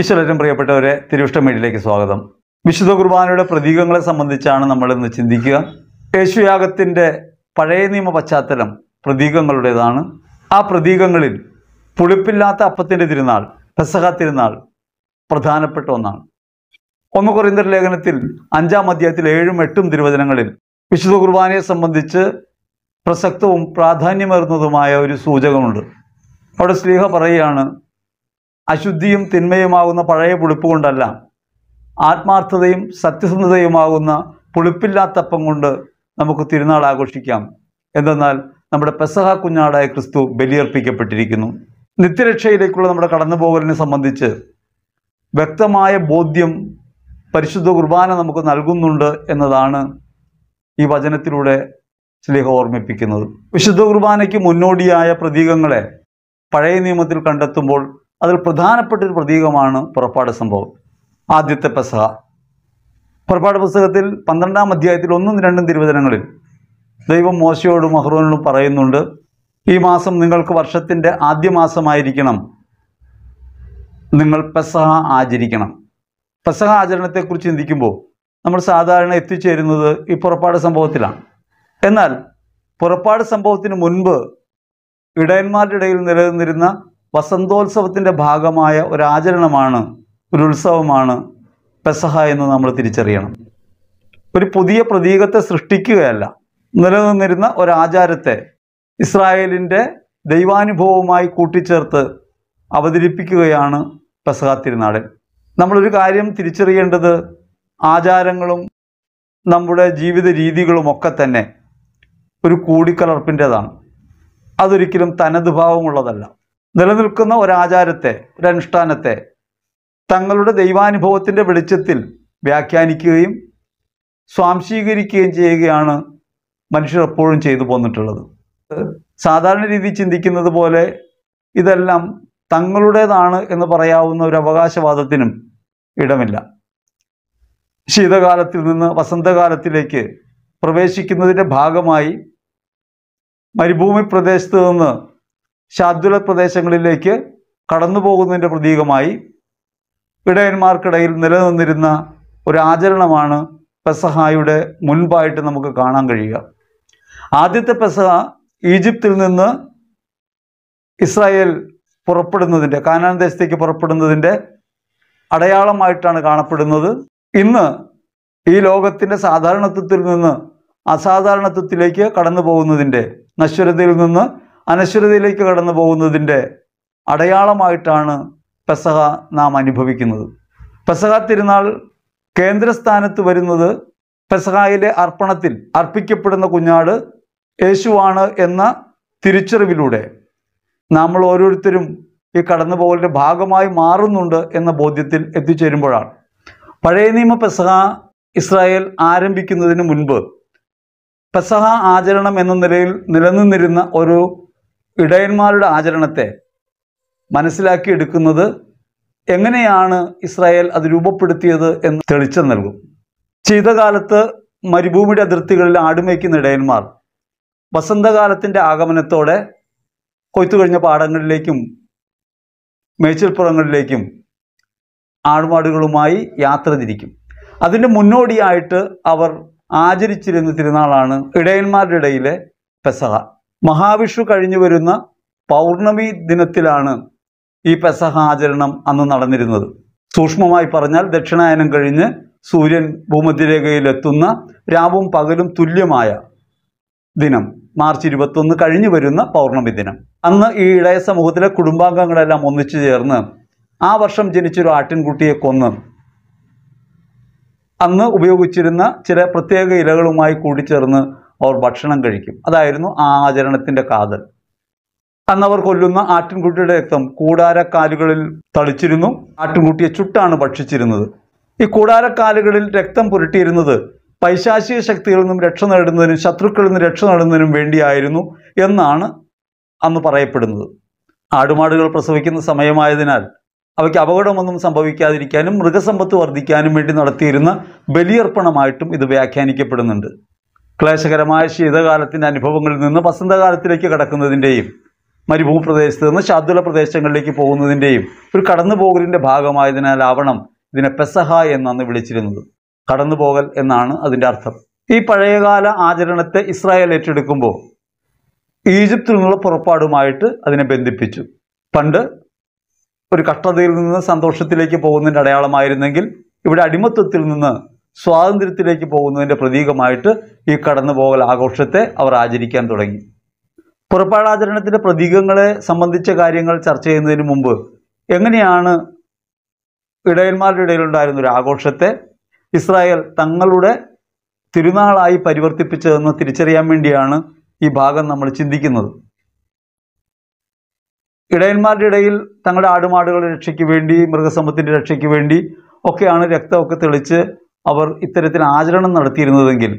ഈശ്വരനും പ്രിയപ്പെട്ടവരെ തിരുവിഷ്ടം വീട്ടിലേക്ക് സ്വാഗതം വിശുദ്ധ കുർബാനയുടെ പ്രതീകങ്ങളെ സംബന്ധിച്ചാണ് നമ്മൾ ഇന്ന് ചിന്തിക്കുക യേശുയാഗത്തിൻ്റെ പഴയ നിയമ പശ്ചാത്തലം പ്രതീകങ്ങളുടേതാണ് ആ പ്രതീകങ്ങളിൽ പുളിപ്പില്ലാത്ത അപ്പത്തിൻ്റെ തിരുനാൾ പെസഹ തിരുനാൾ പ്രധാനപ്പെട്ട ഒന്നാണ് ഒന്ന് കുറയുന്ന ലേഖനത്തിൽ അഞ്ചാം അധ്യായത്തിൽ ഏഴും എട്ടും തിരുവചനങ്ങളിൽ വിശുദ്ധ കുർബാനയെ സംബന്ധിച്ച് പ്രസക്തവും പ്രാധാന്യമേറുന്നതുമായ ഒരു സൂചകമുണ്ട് അവിടെ സ്ലീഹ പറയുകയാണ് അശുദ്ധിയും തിന്മയുമാകുന്ന പഴയ പുളിപ്പ് കൊണ്ടല്ല ആത്മാർത്ഥതയും സത്യസന്ധതയുമാകുന്ന പുളിപ്പില്ലാത്തപ്പം കൊണ്ട് നമുക്ക് തിരുനാൾ ആഘോഷിക്കാം എന്തെന്നാൽ നമ്മുടെ പെസഹ കുഞ്ഞാടായ ക്രിസ്തു ബലിയർപ്പിക്കപ്പെട്ടിരിക്കുന്നു നിത്യരക്ഷയിലേക്കുള്ള നമ്മുടെ കടന്നുപോകലിനെ സംബന്ധിച്ച് വ്യക്തമായ ബോധ്യം പരിശുദ്ധ കുർബാന നമുക്ക് നൽകുന്നുണ്ട് എന്നതാണ് ഈ വചനത്തിലൂടെ സ്നേഹം ഓർമ്മിപ്പിക്കുന്നത് വിശുദ്ധ കുർബാനയ്ക്ക് മുന്നോടിയായ പ്രതീകങ്ങളെ പഴയ നിയമത്തിൽ കണ്ടെത്തുമ്പോൾ അതിൽ പ്രധാനപ്പെട്ടൊരു പ്രതീകമാണ് പുറപ്പാട് സംഭവം ആദ്യത്തെ പെസഹ പുറപ്പാട് പുസ്തകത്തിൽ പന്ത്രണ്ടാം അധ്യായത്തിൽ ഒന്നും രണ്ടും തിരുവചനങ്ങളിൽ ദൈവം മോശയോടും മഹ്റൂനോടും പറയുന്നുണ്ട് ഈ മാസം നിങ്ങൾക്ക് വർഷത്തിൻ്റെ ആദ്യ മാസമായിരിക്കണം നിങ്ങൾ പെസഹ ആചരിക്കണം പെസഹ ആചരണത്തെക്കുറിച്ച് ചിന്തിക്കുമ്പോൾ നമ്മൾ സാധാരണ എത്തിച്ചേരുന്നത് ഈ പുറപ്പാട് സംഭവത്തിലാണ് എന്നാൽ പുറപ്പാട് സംഭവത്തിന് മുൻപ് ഇടയന്മാരുടെ ഇടയിൽ നിലനിന്നിരുന്ന വസന്തോത്സവത്തിൻ്റെ ഭാഗമായ ഒരാചരണമാണ് ഒരു ഉത്സവമാണ് പെസഹ എന്ന് നമ്മൾ തിരിച്ചറിയണം ഒരു പുതിയ പ്രതീകത്തെ സൃഷ്ടിക്കുകയല്ല നിലനിന്നിരുന്ന ഒരാചാരത്തെ ഇസ്രായേലിൻ്റെ ദൈവാനുഭവവുമായി കൂട്ടിച്ചേർത്ത് അവതരിപ്പിക്കുകയാണ് പെസഹ തിരുനാടൻ നമ്മളൊരു കാര്യം തിരിച്ചറിയേണ്ടത് ആചാരങ്ങളും നമ്മുടെ ജീവിത രീതികളുമൊക്കെ തന്നെ ഒരു കൂടിക്കലർപ്പിൻ്റെതാണ് അതൊരിക്കലും തനതുഭാവമുള്ളതല്ല നിലനിൽക്കുന്ന ഒരാചാരത്തെ ഒരനുഷ്ഠാനത്തെ തങ്ങളുടെ ദൈവാനുഭവത്തിൻ്റെ വെളിച്ചത്തിൽ വ്യാഖ്യാനിക്കുകയും സ്വാംശീകരിക്കുകയും ചെയ്യുകയാണ് മനുഷ്യർ എപ്പോഴും ചെയ്തു പോന്നിട്ടുള്ളത് സാധാരണ രീതി ചിന്തിക്കുന്നത് പോലെ ഇതെല്ലാം തങ്ങളുടേതാണ് എന്ന് പറയാവുന്ന ഒരു അവകാശവാദത്തിനും ഇടമില്ല ശീതകാലത്തിൽ നിന്ന് വസന്തകാലത്തിലേക്ക് പ്രവേശിക്കുന്നതിൻ്റെ ഭാഗമായി മരുഭൂമി പ്രദേശത്ത് നിന്ന് ശാദ്വല പ്രദേശങ്ങളിലേക്ക് കടന്നു പോകുന്നതിൻ്റെ പ്രതീകമായി ഇടയന്മാർക്കിടയിൽ നിലനിന്നിരുന്ന ഒരു ആചരണമാണ് പെസഹായുടെ മുൻപായിട്ട് നമുക്ക് കാണാൻ കഴിയുക ആദ്യത്തെ പെസഹ ഈജിപ്തിൽ നിന്ന് ഇസ്രായേൽ പുറപ്പെടുന്നതിൻ്റെ കാനാൻ ദേശത്തേക്ക് പുറപ്പെടുന്നതിൻ്റെ അടയാളമായിട്ടാണ് കാണപ്പെടുന്നത് ഇന്ന് ഈ ലോകത്തിൻ്റെ സാധാരണത്വത്തിൽ നിന്ന് അസാധാരണത്വത്തിലേക്ക് കടന്നു പോകുന്നതിൻ്റെ നശ്വരതയിൽ നിന്ന് അനശ്വരതയിലേക്ക് കടന്നു പോകുന്നതിൻ്റെ അടയാളമായിട്ടാണ് പെസഹ നാം അനുഭവിക്കുന്നത് പെസഹ തിരുനാൾ കേന്ദ്രസ്ഥാനത്ത് വരുന്നത് പെസഹായിലെ അർപ്പണത്തിൽ അർപ്പിക്കപ്പെടുന്ന കുഞ്ഞാട് യേശുവാണ് എന്ന തിരിച്ചറിവിലൂടെ നമ്മൾ ഓരോരുത്തരും ഈ കടന്നുപോകലിൻ്റെ ഭാഗമായി മാറുന്നുണ്ട് എന്ന ബോധ്യത്തിൽ എത്തിച്ചേരുമ്പോഴാണ് പഴയ നിയമ പെസഹ ഇസ്രായേൽ ആരംഭിക്കുന്നതിന് മുൻപ് പെസഹ ആചരണം എന്ന നിലയിൽ നിലനിന്നിരുന്ന ഒരു ഇടയന്മാരുടെ ആചരണത്തെ മനസ്സിലാക്കി എടുക്കുന്നത് എങ്ങനെയാണ് ഇസ്രായേൽ അത് രൂപപ്പെടുത്തിയത് എന്ന് തെളിച്ചം നൽകും ശീതകാലത്ത് മരുഭൂമിയുടെ അതിർത്തികളിൽ ആടുമേക്കുന്ന ഇടയന്മാർ വസന്തകാലത്തിൻ്റെ ആഗമനത്തോടെ കൊയ്ത്തു കഴിഞ്ഞ പാടങ്ങളിലേക്കും മേച്ചിൽപ്പുറങ്ങളിലേക്കും ആടുമാടുകളുമായി യാത്ര തിരിക്കും അതിൻ്റെ മുന്നോടിയായിട്ട് അവർ ആചരിച്ചിരുന്ന തിരുനാളാണ് ഇടയന്മാരുടെ ഇടയിലെ പെസഹ മഹാവിഷു കഴിഞ്ഞു വരുന്ന പൗർണമി ദിനത്തിലാണ് ഈ പെസഹ ആചരണം അന്ന് നടന്നിരുന്നത് സൂക്ഷ്മമായി പറഞ്ഞാൽ ദക്ഷിണായനം കഴിഞ്ഞ് സൂര്യൻ ഭൂമധ്യരേഖയിലെത്തുന്ന രാവും പകലും തുല്യമായ ദിനം മാർച്ച് ഇരുപത്തൊന്ന് കഴിഞ്ഞു വരുന്ന പൗർണമി ദിനം അന്ന് ഈ ഇടയ സമൂഹത്തിലെ കുടുംബാംഗങ്ങളെല്ലാം ഒന്നിച്ചു ചേർന്ന് ആ വർഷം ജനിച്ചൊരു ആട്ടിൻകുട്ടിയെ കൊന്ന് അന്ന് ഉപയോഗിച്ചിരുന്ന ചില പ്രത്യേക ഇലകളുമായി കൂടിച്ചേർന്ന് അവർ ഭക്ഷണം കഴിക്കും അതായിരുന്നു ആ ആചരണത്തിൻ്റെ കാതൽ അന്നവർ കൊല്ലുന്ന ആട്ടിൻകുട്ടിയുടെ രക്തം കൂടാരക്കാലുകളിൽ തളിച്ചിരുന്നു ആട്ടിൻകുട്ടിയെ ചുട്ടാണ് ഭക്ഷിച്ചിരുന്നത് ഈ കൂടാരക്കാലുകളിൽ രക്തം പുരട്ടിയിരുന്നത് പൈശാചിക ശക്തികളിൽ നിന്നും രക്ഷ നേടുന്നതിനും ശത്രുക്കളിൽ നിന്ന് രക്ഷ നേടുന്നതിനും വേണ്ടിയായിരുന്നു എന്നാണ് അന്ന് പറയപ്പെടുന്നത് ആടുമാടുകൾ പ്രസവിക്കുന്ന സമയമായതിനാൽ അവയ്ക്ക് അപകടമൊന്നും സംഭവിക്കാതിരിക്കാനും മൃഗസമ്പത്ത് വർദ്ധിക്കാനും വേണ്ടി നടത്തിയിരുന്ന ബലിയർപ്പണമായിട്ടും ഇത് വ്യാഖ്യാനിക്കപ്പെടുന്നുണ്ട് ക്ലേശകരമായ ശീതകാലത്തിൻ്റെ അനുഭവങ്ങളിൽ നിന്ന് വസന്തകാലത്തിലേക്ക് കടക്കുന്നതിൻ്റെയും മരുഭൂമി പ്രദേശത്ത് നിന്ന് ശാദ്വല പ്രദേശങ്ങളിലേക്ക് പോകുന്നതിൻ്റെയും ഒരു കടന്നു കടന്നുപോകലിൻ്റെ ഭാഗമായതിനാലാവണം ഇതിനെ പെസഹ എന്നാണ് വിളിച്ചിരുന്നത് കടന്നു പോകൽ എന്നാണ് അതിൻ്റെ അർത്ഥം ഈ പഴയകാല ആചരണത്തെ ഇസ്രായേൽ ഏറ്റെടുക്കുമ്പോൾ ഈജിപ്തിൽ നിന്നുള്ള പുറപ്പാടുമായിട്ട് അതിനെ ബന്ധിപ്പിച്ചു പണ്ട് ഒരു കഷ്ടതയിൽ നിന്ന് സന്തോഷത്തിലേക്ക് പോകുന്നതിൻ്റെ അടയാളമായിരുന്നെങ്കിൽ ഇവിടെ അടിമത്വത്തിൽ നിന്ന് സ്വാതന്ത്ര്യത്തിലേക്ക് പോകുന്നതിൻ്റെ പ്രതീകമായിട്ട് ഈ പോകൽ ആഘോഷത്തെ അവർ ആചരിക്കാൻ തുടങ്ങി പുറപ്പാടാചരണത്തിൻ്റെ പ്രതീകങ്ങളെ സംബന്ധിച്ച കാര്യങ്ങൾ ചർച്ച ചെയ്യുന്നതിന് മുമ്പ് എങ്ങനെയാണ് ഇടയന്മാരുടെ ഇടയിലുണ്ടായിരുന്ന ഒരു ആഘോഷത്തെ ഇസ്രായേൽ തങ്ങളുടെ തിരുനാളായി പരിവർത്തിപ്പിച്ചതെന്ന് തിരിച്ചറിയാൻ വേണ്ടിയാണ് ഈ ഭാഗം നമ്മൾ ചിന്തിക്കുന്നത് ഇടയന്മാരുടെ ഇടയിൽ തങ്ങളുടെ ആടുമാടുകളുടെ രക്ഷയ്ക്ക് വേണ്ടി മൃഗസമ്പത്തിൻ്റെ രക്ഷയ്ക്ക് വേണ്ടി ഒക്കെയാണ് രക്തമൊക്കെ തെളിച്ച് അവർ ഇത്തരത്തിൽ ആചരണം നടത്തിയിരുന്നതെങ്കിൽ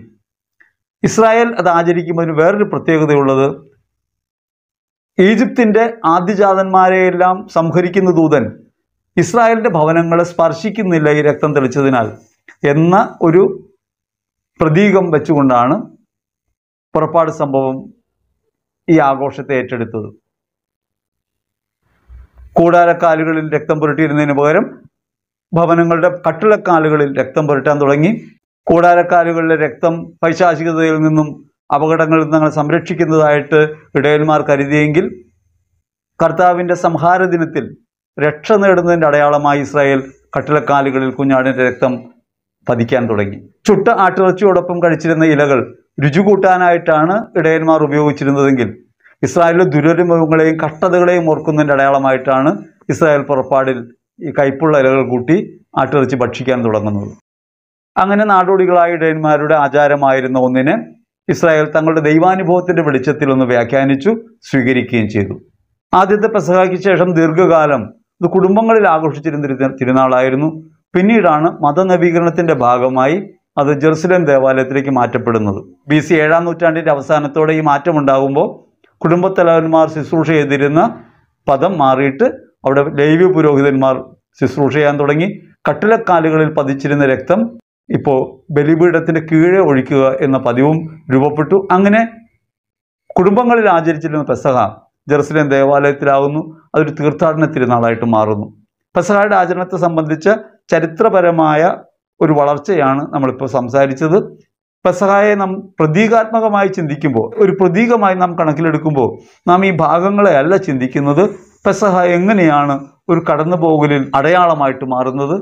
ഇസ്രായേൽ അത് ആചരിക്കുമ്പോൾ വേറൊരു പ്രത്യേകതയുള്ളത് ഈജിപ്തിൻ്റെ ആദ്യജാതന്മാരെയെല്ലാം സംഹരിക്കുന്ന ദൂതൻ ഇസ്രായേലിൻ്റെ ഭവനങ്ങളെ സ്പർശിക്കുന്നില്ല ഈ രക്തം തെളിച്ചതിനാൽ എന്ന ഒരു പ്രതീകം വെച്ചുകൊണ്ടാണ് പുറപ്പാട് സംഭവം ഈ ആഘോഷത്തെ ഏറ്റെടുത്തത് കൂടാരക്കാലുകളിൽ രക്തം പുരട്ടിയിരുന്നതിന് പകരം ഭവനങ്ങളുടെ കട്ടിളക്കാലുകളിൽ രക്തം പുരട്ടാൻ തുടങ്ങി കൂടാരക്കാലുകളിലെ രക്തം പൈശാചികതയിൽ നിന്നും അപകടങ്ങളിൽ നിന്ന് ഞങ്ങളെ സംരക്ഷിക്കുന്നതായിട്ട് ഇടയന്മാർ കരുതിയെങ്കിൽ കർത്താവിൻ്റെ സംഹാര ദിനത്തിൽ രക്ഷ നേടുന്നതിൻ്റെ അടയാളമായി ഇസ്രായേൽ കട്ടിളക്കാലുകളിൽ കുഞ്ഞാടിൻ്റെ രക്തം പതിക്കാൻ തുടങ്ങി ചുട്ട ആട്ടിറച്ചിയോടൊപ്പം കഴിച്ചിരുന്ന ഇലകൾ രുചി കൂട്ടാനായിട്ടാണ് ഇടയന്മാർ ഉപയോഗിച്ചിരുന്നതെങ്കിൽ ഇസ്രായേലിലെ ദുരനുഭവങ്ങളെയും കഷ്ടതകളെയും ഓർക്കുന്നതിൻ്റെ അടയാളമായിട്ടാണ് ഇസ്രായേൽ പുറപ്പാടിൽ ഈ കയ്പുള്ള ഇലകൾ കൂട്ടി ആട്ടിറച്ചി ഭക്ഷിക്കാൻ തുടങ്ങുന്നത് അങ്ങനെ നാടോടികളായ ഇടയന്മാരുടെ ആചാരമായിരുന്ന ഒന്നിനെ ഇസ്രായേൽ തങ്ങളുടെ ദൈവാനുഭവത്തിൻ്റെ വെളിച്ചത്തിൽ ഒന്ന് വ്യാഖ്യാനിച്ചു സ്വീകരിക്കുകയും ചെയ്തു ആദ്യത്തെ പെസഹായ്ക്ക് ശേഷം ദീർഘകാലം ഇത് കുടുംബങ്ങളിൽ ആഘോഷിച്ചിരുന്ന തിരുനാളായിരുന്നു പിന്നീടാണ് മതനവീകരണത്തിൻ്റെ ഭാഗമായി അത് ജെറുസലേം ദേവാലയത്തിലേക്ക് മാറ്റപ്പെടുന്നത് ബി സി ഏഴാം നൂറ്റാണ്ടിൻ്റെ അവസാനത്തോടെ ഈ മാറ്റമുണ്ടാകുമ്പോൾ കുടുംബത്തലവന്മാർ ശുശ്രൂഷ ചെയ്തിരുന്ന പദം മാറിയിട്ട് അവിടെ ലൈവ് പുരോഹിതന്മാർ ശുശ്രൂഷ ചെയ്യാൻ തുടങ്ങി കട്ടിലക്കാലുകളിൽ പതിച്ചിരുന്ന രക്തം ഇപ്പോൾ ബലിപീഠത്തിൻ്റെ കീഴെ ഒഴിക്കുക എന്ന പതിവും രൂപപ്പെട്ടു അങ്ങനെ കുടുംബങ്ങളിൽ ആചരിച്ചിരുന്ന പെസഹ ജെറുസലേം ദേവാലയത്തിലാകുന്നു അതൊരു തീർത്ഥാടന തിരുനാളായിട്ട് മാറുന്നു പെസഹയുടെ ആചരണത്തെ സംബന്ധിച്ച് ചരിത്രപരമായ ഒരു വളർച്ചയാണ് നമ്മളിപ്പോൾ സംസാരിച്ചത് പെസഹായെ നാം പ്രതീകാത്മകമായി ചിന്തിക്കുമ്പോൾ ഒരു പ്രതീകമായി നാം കണക്കിലെടുക്കുമ്പോൾ നാം ഈ ഭാഗങ്ങളെ അല്ല ചിന്തിക്കുന്നത് പെസഹ എങ്ങനെയാണ് ഒരു കടന്നുപോകലിൽ അടയാളമായിട്ട് മാറുന്നത്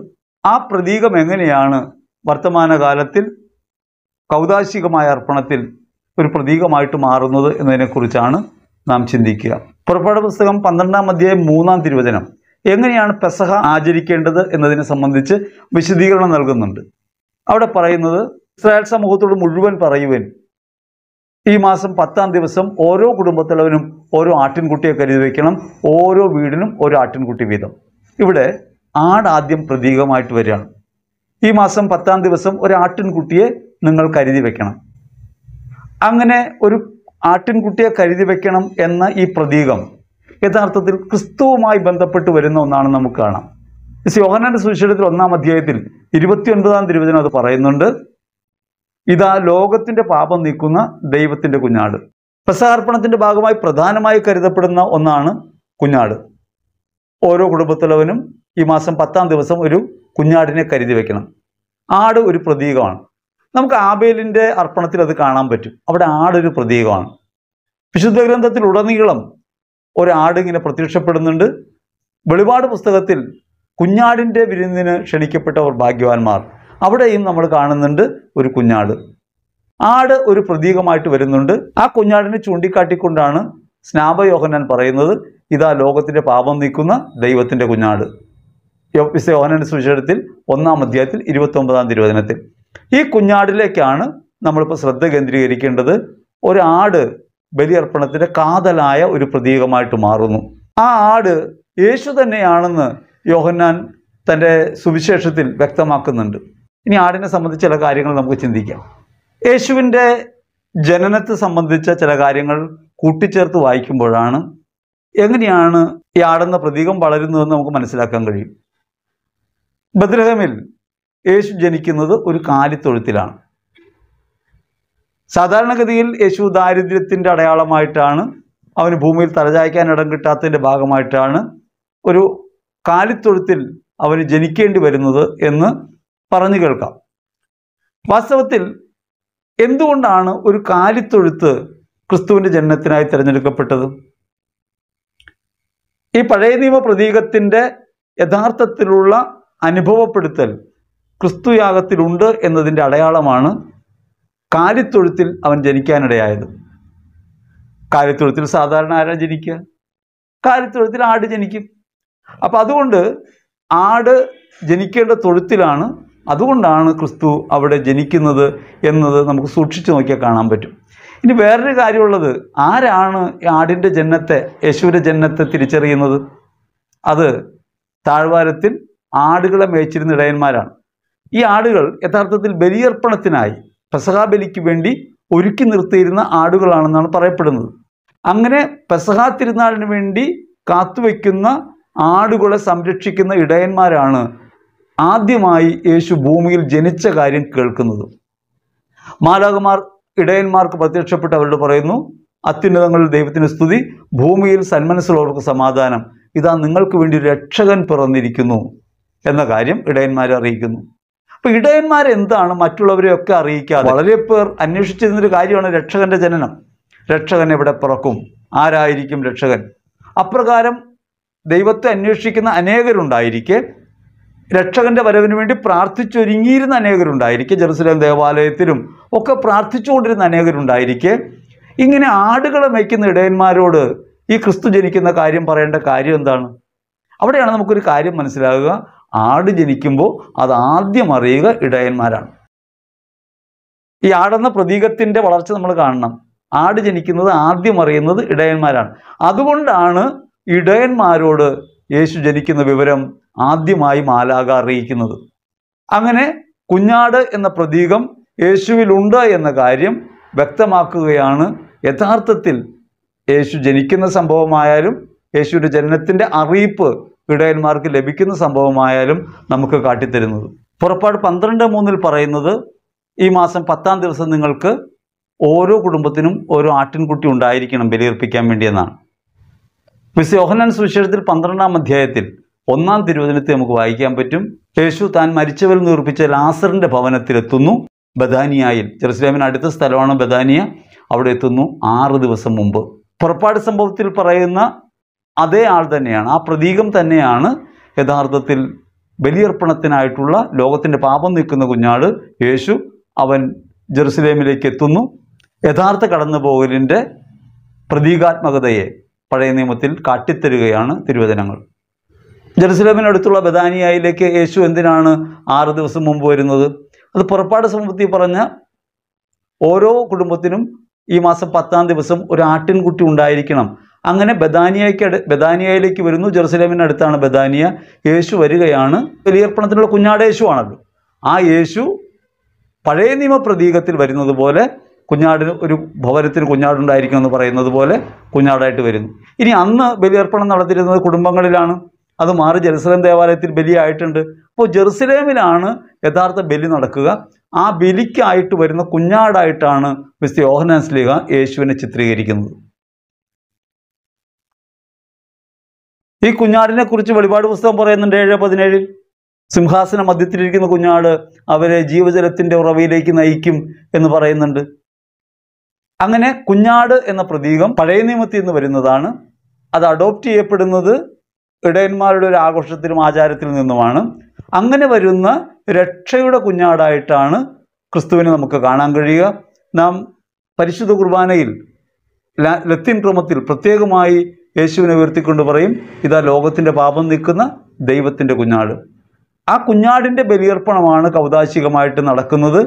ആ പ്രതീകം എങ്ങനെയാണ് വർത്തമാനകാലത്തിൽ കൗതാശികമായ അർപ്പണത്തിൽ ഒരു പ്രതീകമായിട്ട് മാറുന്നത് എന്നതിനെക്കുറിച്ചാണ് നാം ചിന്തിക്കുക പുറപ്പാട് പുസ്തകം പന്ത്രണ്ടാം അധ്യായം മൂന്നാം തിരുവചനം എങ്ങനെയാണ് പെസഹ ആചരിക്കേണ്ടത് എന്നതിനെ സംബന്ധിച്ച് വിശദീകരണം നൽകുന്നുണ്ട് അവിടെ പറയുന്നത് ഇസ്രായേൽ സമൂഹത്തോട് മുഴുവൻ പറയുവാൻ ഈ മാസം പത്താം ദിവസം ഓരോ കുടുംബത്തിലവനും ഓരോ ആട്ടിൻകുട്ടിയെ കരുതി വയ്ക്കണം ഓരോ വീടിനും ഒരു ആട്ടിൻകുട്ടി വീതം ഇവിടെ ആട് ആദ്യം പ്രതീകമായിട്ട് വരികയാണ് ഈ മാസം പത്താം ദിവസം ഒരു ആട്ടിൻകുട്ടിയെ നിങ്ങൾ കരുതി വയ്ക്കണം അങ്ങനെ ഒരു ആട്ടിൻകുട്ടിയെ കരുതി വയ്ക്കണം എന്ന ഈ പ്രതീകം യഥാർത്ഥത്തിൽ ക്രിസ്തുവുമായി ബന്ധപ്പെട്ട് വരുന്ന ഒന്നാണ് നമുക്ക് കാണാം യോഹനാന്റെ സുശീലത്തിൽ ഒന്നാം അധ്യായത്തിൽ ഇരുപത്തിയൊൻപതാം തിരുവചനം അത് പറയുന്നുണ്ട് ഇതാ ലോകത്തിന്റെ പാപം നീക്കുന്ന ദൈവത്തിന്റെ കുഞ്ഞാട് പ്രസാർപ്പണത്തിന്റെ ഭാഗമായി പ്രധാനമായി കരുതപ്പെടുന്ന ഒന്നാണ് കുഞ്ഞാട് ഓരോ കുടുംബത്തിലവനും ഈ മാസം പത്താം ദിവസം ഒരു കുഞ്ഞാടിനെ കരുതി വെക്കണം ആട് ഒരു പ്രതീകമാണ് നമുക്ക് ആബേലിൻ്റെ അർപ്പണത്തിൽ അത് കാണാൻ പറ്റും അവിടെ ആടൊരു പ്രതീകമാണ് വിശുദ്ധ ഗ്രന്ഥത്തിൽ ഉടനീളം ഒരാട് ഇങ്ങനെ പ്രത്യക്ഷപ്പെടുന്നുണ്ട് വെളിപാട് പുസ്തകത്തിൽ കുഞ്ഞാടിൻ്റെ വിരുന്നിന് ക്ഷണിക്കപ്പെട്ടവർ ഭാഗ്യവാന്മാർ അവിടെയും നമ്മൾ കാണുന്നുണ്ട് ഒരു കുഞ്ഞാട് ആട് ഒരു പ്രതീകമായിട്ട് വരുന്നുണ്ട് ആ കുഞ്ഞാടിനെ ചൂണ്ടിക്കാട്ടിക്കൊണ്ടാണ് സ്നാപയോഹനൻ പറയുന്നത് ഇതാ ലോകത്തിൻ്റെ പാപം നീക്കുന്ന ദൈവത്തിൻ്റെ കുഞ്ഞാട് യോപ്പിസ യോഹനൻ്റെ സുവിശേഷത്തിൽ ഒന്നാം അധ്യായത്തിൽ ഇരുപത്തൊമ്പതാം തിരുവചനത്തിൽ ഈ കുഞ്ഞാടിലേക്കാണ് നമ്മളിപ്പോൾ ശ്രദ്ധ കേന്ദ്രീകരിക്കേണ്ടത് ഒരാട് ബലിയർപ്പണത്തിൻ്റെ കാതലായ ഒരു പ്രതീകമായിട്ട് മാറുന്നു ആ ആട് യേശു തന്നെയാണെന്ന് യോഹന്നാൻ തൻ്റെ സുവിശേഷത്തിൽ വ്യക്തമാക്കുന്നുണ്ട് ഇനി ആടിനെ സംബന്ധിച്ച് ചില കാര്യങ്ങൾ നമുക്ക് ചിന്തിക്കാം യേശുവിൻ്റെ ജനനത്തെ സംബന്ധിച്ച ചില കാര്യങ്ങൾ കൂട്ടിച്ചേർത്ത് വായിക്കുമ്പോഴാണ് എങ്ങനെയാണ് ഈ ആടെന്ന പ്രതീകം വളരുന്നതെന്ന് നമുക്ക് മനസ്സിലാക്കാൻ കഴിയും ബദ്രഹമിൽ യേശു ജനിക്കുന്നത് ഒരു കാലിത്തൊഴുത്തിലാണ് സാധാരണഗതിയിൽ യേശു ദാരിദ്ര്യത്തിൻ്റെ അടയാളമായിട്ടാണ് അവന് ഭൂമിയിൽ തലചായ്ക്കാൻ ഇടം കിട്ടാത്തതിൻ്റെ ഭാഗമായിട്ടാണ് ഒരു കാലിത്തൊഴുത്തിൽ അവന് ജനിക്കേണ്ടി വരുന്നത് എന്ന് പറഞ്ഞു കേൾക്കാം വാസ്തവത്തിൽ എന്തുകൊണ്ടാണ് ഒരു കാലിത്തൊഴുത്ത് ക്രിസ്തുവിൻ്റെ ജനനത്തിനായി തിരഞ്ഞെടുക്കപ്പെട്ടത് ഈ പഴയ നിയമ പ്രതീകത്തിൻ്റെ യഥാർത്ഥത്തിലുള്ള അനുഭവപ്പെടുത്തൽ ക്രിസ്തുയാഗത്തിലുണ്ട് എന്നതിൻ്റെ അടയാളമാണ് കാലിത്തൊഴുത്തിൽ അവൻ ജനിക്കാനിടയായത് കാലിത്തൊഴുത്തിൽ സാധാരണ ആരാ ജനിക്കുക കാലിത്തൊഴുത്തിൽ ആട് ജനിക്കും അപ്പം അതുകൊണ്ട് ആട് ജനിക്കേണ്ട തൊഴുത്തിലാണ് അതുകൊണ്ടാണ് ക്രിസ്തു അവിടെ ജനിക്കുന്നത് എന്നത് നമുക്ക് സൂക്ഷിച്ചു നോക്കിയാൽ കാണാൻ പറ്റും ഇനി വേറൊരു കാര്യമുള്ളത് ആരാണ് ആടിൻ്റെ ജന്നത്തെ യേശുവിൻ്റെ ജന്നത്തെ തിരിച്ചറിയുന്നത് അത് താഴ്വാരത്തിൽ ആടുകളെ മേച്ചിരുന്ന ഇടയന്മാരാണ് ഈ ആടുകൾ യഥാർത്ഥത്തിൽ ബലിയർപ്പണത്തിനായി പെസഹാബലിക്ക് വേണ്ടി ഒരുക്കി നിർത്തിയിരുന്ന ആടുകളാണെന്നാണ് പറയപ്പെടുന്നത് അങ്ങനെ പെസഹാ തിരുനാളിന് വേണ്ടി കാത്തുവയ്ക്കുന്ന ആടുകളെ സംരക്ഷിക്കുന്ന ഇടയന്മാരാണ് ആദ്യമായി യേശു ഭൂമിയിൽ ജനിച്ച കാര്യം കേൾക്കുന്നത് മാലാകുമാർ ഇടയന്മാർക്ക് പ്രത്യക്ഷപ്പെട്ട് അവരോട് പറയുന്നു അത്യുന്നതങ്ങളിൽ ദൈവത്തിന് സ്തുതി ഭൂമിയിൽ സന്മനസ്സുള്ളവർക്ക് സമാധാനം ഇതാ നിങ്ങൾക്ക് വേണ്ടി രക്ഷകൻ പിറന്നിരിക്കുന്നു എന്ന കാര്യം ഇടയന്മാരെ അറിയിക്കുന്നു അപ്പോൾ ഇടയന്മാരെന്താണ് മറ്റുള്ളവരെയൊക്കെ അറിയിക്കാതെ വളരെ പേർ അന്വേഷിച്ചിരുന്നൊരു കാര്യമാണ് രക്ഷകന്റെ ജനനം രക്ഷകൻ എവിടെ പിറക്കും ആരായിരിക്കും രക്ഷകൻ അപ്രകാരം ദൈവത്തെ അന്വേഷിക്കുന്ന അനേകരുണ്ടായിരിക്കെ രക്ഷകന്റെ വരവിന് വേണ്ടി പ്രാർത്ഥിച്ചൊരുങ്ങിയിരുന്ന അനേകരുണ്ടായിരിക്കെ ജെറുസലേം ദേവാലയത്തിലും ഒക്കെ പ്രാർത്ഥിച്ചുകൊണ്ടിരുന്ന അനേകരുണ്ടായിരിക്കെ ഇങ്ങനെ ആടുകളെ മേയ്ക്കുന്ന ഇടയന്മാരോട് ഈ ക്രിസ്തു ജനിക്കുന്ന കാര്യം പറയേണ്ട കാര്യം എന്താണ് അവിടെയാണ് നമുക്കൊരു കാര്യം മനസ്സിലാകുക ആട് ജനിക്കുമ്പോൾ അത് ആദ്യം അറിയുക ഇടയന്മാരാണ് ഈ ആടെന്ന പ്രതീകത്തിൻ്റെ വളർച്ച നമ്മൾ കാണണം ആട് ജനിക്കുന്നത് ആദ്യം അറിയുന്നത് ഇടയന്മാരാണ് അതുകൊണ്ടാണ് ഇടയന്മാരോട് യേശു ജനിക്കുന്ന വിവരം ആദ്യമായി മാലാക അറിയിക്കുന്നത് അങ്ങനെ കുഞ്ഞാട് എന്ന പ്രതീകം യേശുവിലുണ്ട് എന്ന കാര്യം വ്യക്തമാക്കുകയാണ് യഥാർത്ഥത്തിൽ യേശു ജനിക്കുന്ന സംഭവമായാലും യേശുവിൻ്റെ ജനനത്തിൻ്റെ അറിയിപ്പ് ഇടയന്മാർക്ക് ലഭിക്കുന്ന സംഭവമായാലും നമുക്ക് കാട്ടിത്തരുന്നത് പുറപ്പാട് പന്ത്രണ്ട് മൂന്നിൽ പറയുന്നത് ഈ മാസം പത്താം ദിവസം നിങ്ങൾക്ക് ഓരോ കുടുംബത്തിനും ഓരോ ആട്ടിൻകുട്ടി ഉണ്ടായിരിക്കണം ബലിയർപ്പിക്കാൻ വേണ്ടി എന്നാണ് മിസ് യോഹനാൻ സുവിശേഷത്തിൽ പന്ത്രണ്ടാം അധ്യായത്തിൽ ഒന്നാം തിരുവചനത്തെ നമുക്ക് വായിക്കാൻ പറ്റും യേശു താൻ മരിച്ചവരിൽ നിർപ്പിച്ച ലാസറിൻ്റെ ഭവനത്തിലെത്തുന്നു ബദാനിയായിൽ ജെറുസലേമിന് അടുത്ത സ്ഥലമാണ് ബദാനിയ അവിടെ എത്തുന്നു ആറ് ദിവസം മുമ്പ് പുറപ്പാട് സംഭവത്തിൽ പറയുന്ന അതേ ആൾ തന്നെയാണ് ആ പ്രതീകം തന്നെയാണ് യഥാർത്ഥത്തിൽ ബലിയർപ്പണത്തിനായിട്ടുള്ള ലോകത്തിൻ്റെ പാപം നിൽക്കുന്ന കുഞ്ഞാട് യേശു അവൻ ജെറുസലേമിലേക്ക് എത്തുന്നു യഥാർത്ഥ കടന്നുപോകലിൻ്റെ പ്രതീകാത്മകതയെ പഴയ നിയമത്തിൽ കാട്ടിത്തരുകയാണ് തിരുവചനങ്ങൾ ജെറുസലേമിനടുത്തുള്ള ബദാനിയയിലേക്ക് യേശു എന്തിനാണ് ആറ് ദിവസം മുമ്പ് വരുന്നത് അത് പുറപ്പാട് സമൂഹത്തിൽ പറഞ്ഞ ഓരോ കുടുംബത്തിനും ഈ മാസം പത്താം ദിവസം ഒരു ആട്ടിൻകുട്ടി ഉണ്ടായിരിക്കണം അങ്ങനെ ബദാനിയയ്ക്ക് ബദാനിയയിലേക്ക് വരുന്നു ജെറുസലേമിനടുത്താണ് ബദാനിയ യേശു വരികയാണ് ബലിയർപ്പണത്തിനുള്ള കുഞ്ഞാട് യേശു ആണല്ലോ ആ യേശു പഴയ നിയമ പ്രതീകത്തിൽ വരുന്നത് പോലെ കുഞ്ഞാടിന് ഒരു ഭവനത്തിന് കുഞ്ഞാടുണ്ടായിരിക്കും എന്ന് പറയുന്നത് പോലെ കുഞ്ഞാടായിട്ട് വരുന്നു ഇനി അന്ന് ബലിയർപ്പണം നടത്തിയിരുന്നത് കുടുംബങ്ങളിലാണ് അത് മാറി ജെറുസലേം ദേവാലയത്തിൽ ബലിയായിട്ടുണ്ട് അപ്പോൾ ജെറുസലേമിലാണ് യഥാർത്ഥ ബലി നടക്കുക ആ ബലിക്കായിട്ട് വരുന്ന കുഞ്ഞാടായിട്ടാണ് മിസ്റ്റർ യോഹനാൻ ലീഗ യേശുവിനെ ചിത്രീകരിക്കുന്നത് ഈ കുഞ്ഞാടിനെ കുറിച്ച് വെളിപാട് പുസ്തകം പറയുന്നുണ്ട് ഏഴ് പതിനേഴിൽ സിംഹാസന മധ്യത്തിലിരിക്കുന്ന കുഞ്ഞാട് അവരെ ജീവജലത്തിൻ്റെ ഉറവയിലേക്ക് നയിക്കും എന്ന് പറയുന്നുണ്ട് അങ്ങനെ കുഞ്ഞാട് എന്ന പ്രതീകം പഴയ നിയമത്തിൽ നിന്ന് വരുന്നതാണ് അത് അഡോപ്റ്റ് ചെയ്യപ്പെടുന്നത് ഇടയന്മാരുടെ ഒരു ആഘോഷത്തിലും ആചാരത്തിൽ നിന്നുമാണ് അങ്ങനെ വരുന്ന രക്ഷയുടെ കുഞ്ഞാടായിട്ടാണ് ക്രിസ്തുവിനെ നമുക്ക് കാണാൻ കഴിയുക നാം പരിശുദ്ധ കുർബാനയിൽ ലത്തീൻ ക്രമത്തിൽ പ്രത്യേകമായി യേശുവിനെ ഉയർത്തിക്കൊണ്ട് പറയും ഇതാ ലോകത്തിൻ്റെ പാപം നിൽക്കുന്ന ദൈവത്തിൻ്റെ കുഞ്ഞാട് ആ കുഞ്ഞാടിൻ്റെ ബലിയർപ്പണമാണ് കൗതാശികമായിട്ട് നടക്കുന്നത്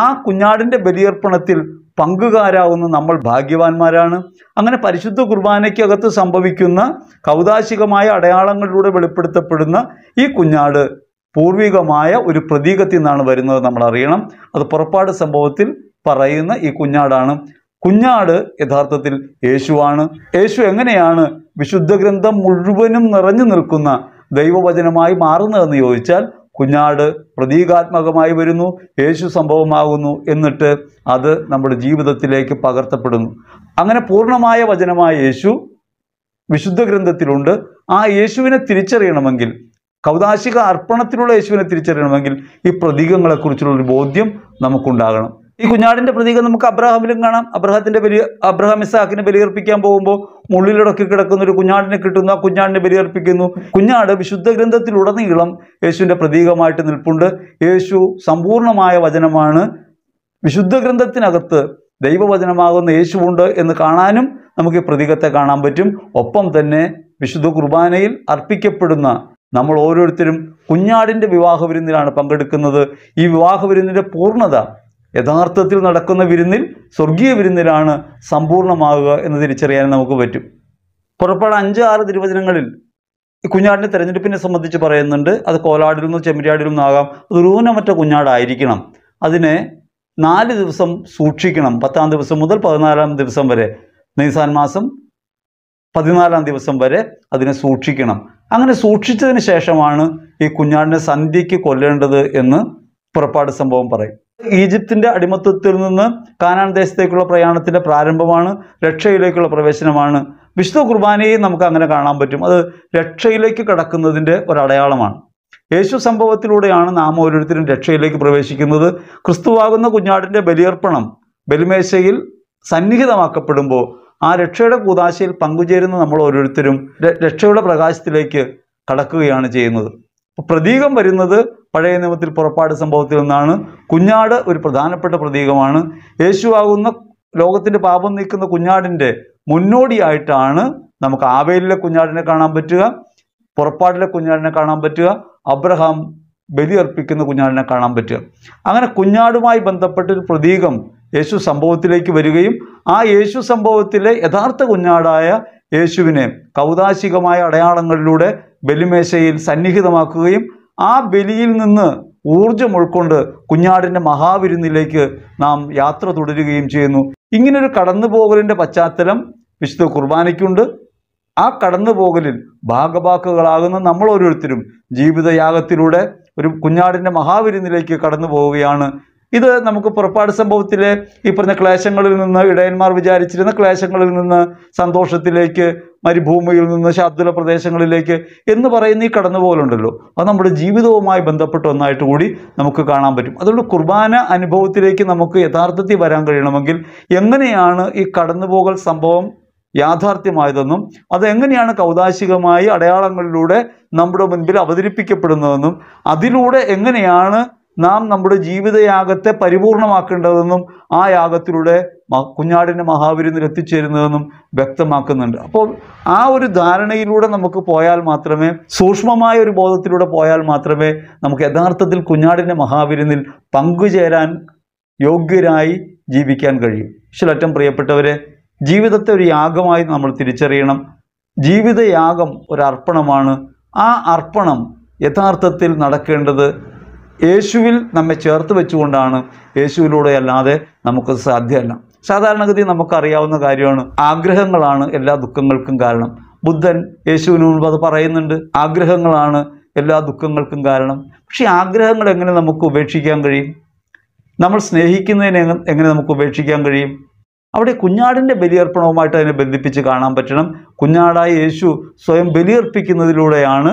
ആ കുഞ്ഞാടിൻ്റെ ബലിയർപ്പണത്തിൽ പങ്കുകാരാവുന്ന നമ്മൾ ഭാഗ്യവാന്മാരാണ് അങ്ങനെ പരിശുദ്ധ കുർബാനയ്ക്കകത്ത് സംഭവിക്കുന്ന കൗതാശികമായ അടയാളങ്ങളിലൂടെ വെളിപ്പെടുത്തപ്പെടുന്ന ഈ കുഞ്ഞാട് പൂർവികമായ ഒരു പ്രതീകത്തിൽ നിന്നാണ് വരുന്നത് നമ്മൾ അറിയണം അത് പുറപ്പാട് സംഭവത്തിൽ പറയുന്ന ഈ കുഞ്ഞാടാണ് കുഞ്ഞാട് യഥാർത്ഥത്തിൽ യേശുവാണ് യേശു എങ്ങനെയാണ് വിശുദ്ധ ഗ്രന്ഥം മുഴുവനും നിറഞ്ഞു നിൽക്കുന്ന ദൈവവചനമായി മാറുന്നതെന്ന് ചോദിച്ചാൽ കുഞ്ഞാട് പ്രതീകാത്മകമായി വരുന്നു യേശു സംഭവമാകുന്നു എന്നിട്ട് അത് നമ്മുടെ ജീവിതത്തിലേക്ക് പകർത്തപ്പെടുന്നു അങ്ങനെ പൂർണ്ണമായ വചനമായ യേശു വിശുദ്ധ ഗ്രന്ഥത്തിലുണ്ട് ആ യേശുവിനെ തിരിച്ചറിയണമെങ്കിൽ കൗതാശിക അർപ്പണത്തിലുള്ള യേശുവിനെ തിരിച്ചറിയണമെങ്കിൽ ഈ പ്രതീകങ്ങളെക്കുറിച്ചുള്ളൊരു ബോധ്യം നമുക്കുണ്ടാകണം ഈ കുഞ്ഞാടിന്റെ പ്രതീകം നമുക്ക് അബ്രഹാമിലും കാണാം അബ്രഹാത്തിന്റെ ബലി അബ്രഹാം ഇസാഖിനെ ബലിയർപ്പിക്കാൻ പോകുമ്പോൾ മുള്ളിലൊടക്കി കിടക്കുന്ന ഒരു കുഞ്ഞാടിനെ കിട്ടുന്നു ആ കുഞ്ഞാടിനെ ബലിയർപ്പിക്കുന്നു കുഞ്ഞാട് വിശുദ്ധ ഗ്രന്ഥത്തിലുടനീളം യേശുവിന്റെ പ്രതീകമായിട്ട് നിൽപ്പുണ്ട് യേശു സമ്പൂർണമായ വചനമാണ് വിശുദ്ധ ഗ്രന്ഥത്തിനകത്ത് ദൈവവചനമാകുന്ന യേശുവുണ്ട് എന്ന് കാണാനും നമുക്ക് ഈ പ്രതീകത്തെ കാണാൻ പറ്റും ഒപ്പം തന്നെ വിശുദ്ധ കുർബാനയിൽ അർപ്പിക്കപ്പെടുന്ന നമ്മൾ ഓരോരുത്തരും കുഞ്ഞാടിൻ്റെ വിവാഹ വിരുന്നിലാണ് പങ്കെടുക്കുന്നത് ഈ വിവാഹ വിരുന്നിൻ്റെ പൂർണ്ണത യഥാർത്ഥത്തിൽ നടക്കുന്ന വിരുന്നിൽ സ്വർഗീയ വിരുന്നിലാണ് സമ്പൂർണ്ണമാകുക എന്ന് തിരിച്ചറിയാൻ നമുക്ക് പറ്റും പുറപ്പാട് അഞ്ച് ആറ് തിരുവചനങ്ങളിൽ കുഞ്ഞാടിൻ്റെ തെരഞ്ഞെടുപ്പിനെ സംബന്ധിച്ച് പറയുന്നുണ്ട് അത് കോലാടിൽ നിന്നോ ചെമ്മരിയാടിൽ നിന്നാകാം അത് റൂനമറ്റ കുഞ്ഞാടായിരിക്കണം അതിനെ നാല് ദിവസം സൂക്ഷിക്കണം പത്താം ദിവസം മുതൽ പതിനാലാം ദിവസം വരെ നൈസാൻ മാസം പതിനാലാം ദിവസം വരെ അതിനെ സൂക്ഷിക്കണം അങ്ങനെ സൂക്ഷിച്ചതിന് ശേഷമാണ് ഈ കുഞ്ഞാടിനെ സന്ധ്യയ്ക്ക് കൊല്ലേണ്ടത് എന്ന് പുറപ്പാട് സംഭവം പറയും ഈജിപ്തിന്റെ അടിമത്വത്തിൽ നിന്ന് കാനാൻ ദേശത്തേക്കുള്ള പ്രയാണത്തിന്റെ പ്രാരംഭമാണ് രക്ഷയിലേക്കുള്ള പ്രവേശനമാണ് വിശുദ്ധ കുർബാനയെ നമുക്ക് അങ്ങനെ കാണാൻ പറ്റും അത് രക്ഷയിലേക്ക് കടക്കുന്നതിൻ്റെ ഒരടയാളമാണ് യേശു സംഭവത്തിലൂടെയാണ് നാം ഓരോരുത്തരും രക്ഷയിലേക്ക് പ്രവേശിക്കുന്നത് ക്രിസ്തുവാകുന്ന കുഞ്ഞാടിൻ്റെ ബലിയർപ്പണം ബലിമേശയിൽ സന്നിഹിതമാക്കപ്പെടുമ്പോൾ ആ രക്ഷയുടെ കൂതാശയിൽ പങ്കുചേരുന്ന നമ്മൾ ഓരോരുത്തരും രക്ഷയുടെ പ്രകാശത്തിലേക്ക് കടക്കുകയാണ് ചെയ്യുന്നത് പ്രതീകം വരുന്നത് പഴയ നിയമത്തിൽ പുറപ്പാട് സംഭവത്തിൽ ഒന്നാണ് കുഞ്ഞാട് ഒരു പ്രധാനപ്പെട്ട പ്രതീകമാണ് യേശുവാകുന്ന ലോകത്തിൻ്റെ പാപം നീക്കുന്ന കുഞ്ഞാടിൻ്റെ മുന്നോടിയായിട്ടാണ് നമുക്ക് ആവേലിലെ കുഞ്ഞാടിനെ കാണാൻ പറ്റുക പുറപ്പാടിലെ കുഞ്ഞാടിനെ കാണാൻ പറ്റുക അബ്രഹാം ബലി അർപ്പിക്കുന്ന കുഞ്ഞാടിനെ കാണാൻ പറ്റുക അങ്ങനെ കുഞ്ഞാടുമായി ബന്ധപ്പെട്ടൊരു പ്രതീകം യേശു സംഭവത്തിലേക്ക് വരികയും ആ യേശു സംഭവത്തിലെ യഥാർത്ഥ കുഞ്ഞാടായ യേശുവിനെ കൗതാശികമായ അടയാളങ്ങളിലൂടെ ബലിമേശയിൽ സന്നിഹിതമാക്കുകയും ആ ബലിയിൽ നിന്ന് ഊർജം ഉൾക്കൊണ്ട് കുഞ്ഞാടിൻ്റെ മഹാവിരുന്നിലേക്ക് നാം യാത്ര തുടരുകയും ചെയ്യുന്നു ഇങ്ങനൊരു കടന്നുപോകലിൻ്റെ പശ്ചാത്തലം വിശുദ്ധ കുർബാനയ്ക്കുണ്ട് ആ പോകലിൽ ഭാഗഭാക്കുകളാകുന്ന നമ്മൾ ഓരോരുത്തരും ജീവിതയാഗത്തിലൂടെ ഒരു കുഞ്ഞാടിൻ്റെ മഹാവിരുന്നിലേക്ക് കടന്നു പോവുകയാണ് ഇത് നമുക്ക് പുറപ്പാട് സംഭവത്തിലെ ഈ പറഞ്ഞ ക്ലേശങ്ങളിൽ നിന്ന് ഇടയന്മാർ വിചാരിച്ചിരുന്ന ക്ലേശങ്ങളിൽ നിന്ന് സന്തോഷത്തിലേക്ക് മരുഭൂമിയിൽ നിന്ന് ശാർദുല പ്രദേശങ്ങളിലേക്ക് എന്ന് പറയുന്ന ഈ കടന്നുപോലുണ്ടല്ലോ അത് നമ്മുടെ ജീവിതവുമായി ബന്ധപ്പെട്ട ഒന്നായിട്ട് കൂടി നമുക്ക് കാണാൻ പറ്റും അതുകൊണ്ട് കുർബാന അനുഭവത്തിലേക്ക് നമുക്ക് യഥാർത്ഥത്തിൽ വരാൻ കഴിയണമെങ്കിൽ എങ്ങനെയാണ് ഈ കടന്നുപോകൽ സംഭവം യാഥാർത്ഥ്യമായതെന്നും അതെങ്ങനെയാണ് കൗതാശികമായി അടയാളങ്ങളിലൂടെ നമ്മുടെ മുൻപിൽ അവതരിപ്പിക്കപ്പെടുന്നതെന്നും അതിലൂടെ എങ്ങനെയാണ് നാം നമ്മുടെ ജീവിതയാഗത്തെ പരിപൂർണമാക്കേണ്ടതെന്നും ആ യാഗത്തിലൂടെ കുഞ്ഞാടിൻ്റെ മഹാവീരനിൽ എത്തിച്ചേരുന്നതെന്നും വ്യക്തമാക്കുന്നുണ്ട് അപ്പോൾ ആ ഒരു ധാരണയിലൂടെ നമുക്ക് പോയാൽ മാത്രമേ സൂക്ഷ്മമായ ഒരു ബോധത്തിലൂടെ പോയാൽ മാത്രമേ നമുക്ക് യഥാർത്ഥത്തിൽ കുഞ്ഞാടിൻ്റെ മഹാവീരനിൽ പങ്കുചേരാൻ യോഗ്യരായി ജീവിക്കാൻ കഴിയും ശിലറ്റം പ്രിയപ്പെട്ടവരെ ജീവിതത്തെ ഒരു യാഗമായി നമ്മൾ തിരിച്ചറിയണം ജീവിതയാഗം ഒരു അർപ്പണമാണ് ആ അർപ്പണം യഥാർത്ഥത്തിൽ നടക്കേണ്ടത് യേശുവിൽ നമ്മെ ചേർത്ത് വെച്ചുകൊണ്ടാണ് യേശുവിലൂടെ അല്ലാതെ നമുക്ക് സാധ്യമല്ല സാധാരണഗതി നമുക്കറിയാവുന്ന കാര്യമാണ് ആഗ്രഹങ്ങളാണ് എല്ലാ ദുഃഖങ്ങൾക്കും കാരണം ബുദ്ധൻ യേശുവിന് മുൻപ് അത് പറയുന്നുണ്ട് ആഗ്രഹങ്ങളാണ് എല്ലാ ദുഃഖങ്ങൾക്കും കാരണം പക്ഷെ ആഗ്രഹങ്ങൾ എങ്ങനെ നമുക്ക് ഉപേക്ഷിക്കാൻ കഴിയും നമ്മൾ സ്നേഹിക്കുന്നതിനെ എങ്ങനെ നമുക്ക് ഉപേക്ഷിക്കാൻ കഴിയും അവിടെ കുഞ്ഞാടിൻ്റെ ബലിയർപ്പണവുമായിട്ട് അതിനെ ബന്ധിപ്പിച്ച് കാണാൻ പറ്റണം കുഞ്ഞാടായ യേശു സ്വയം ബലിയർപ്പിക്കുന്നതിലൂടെയാണ്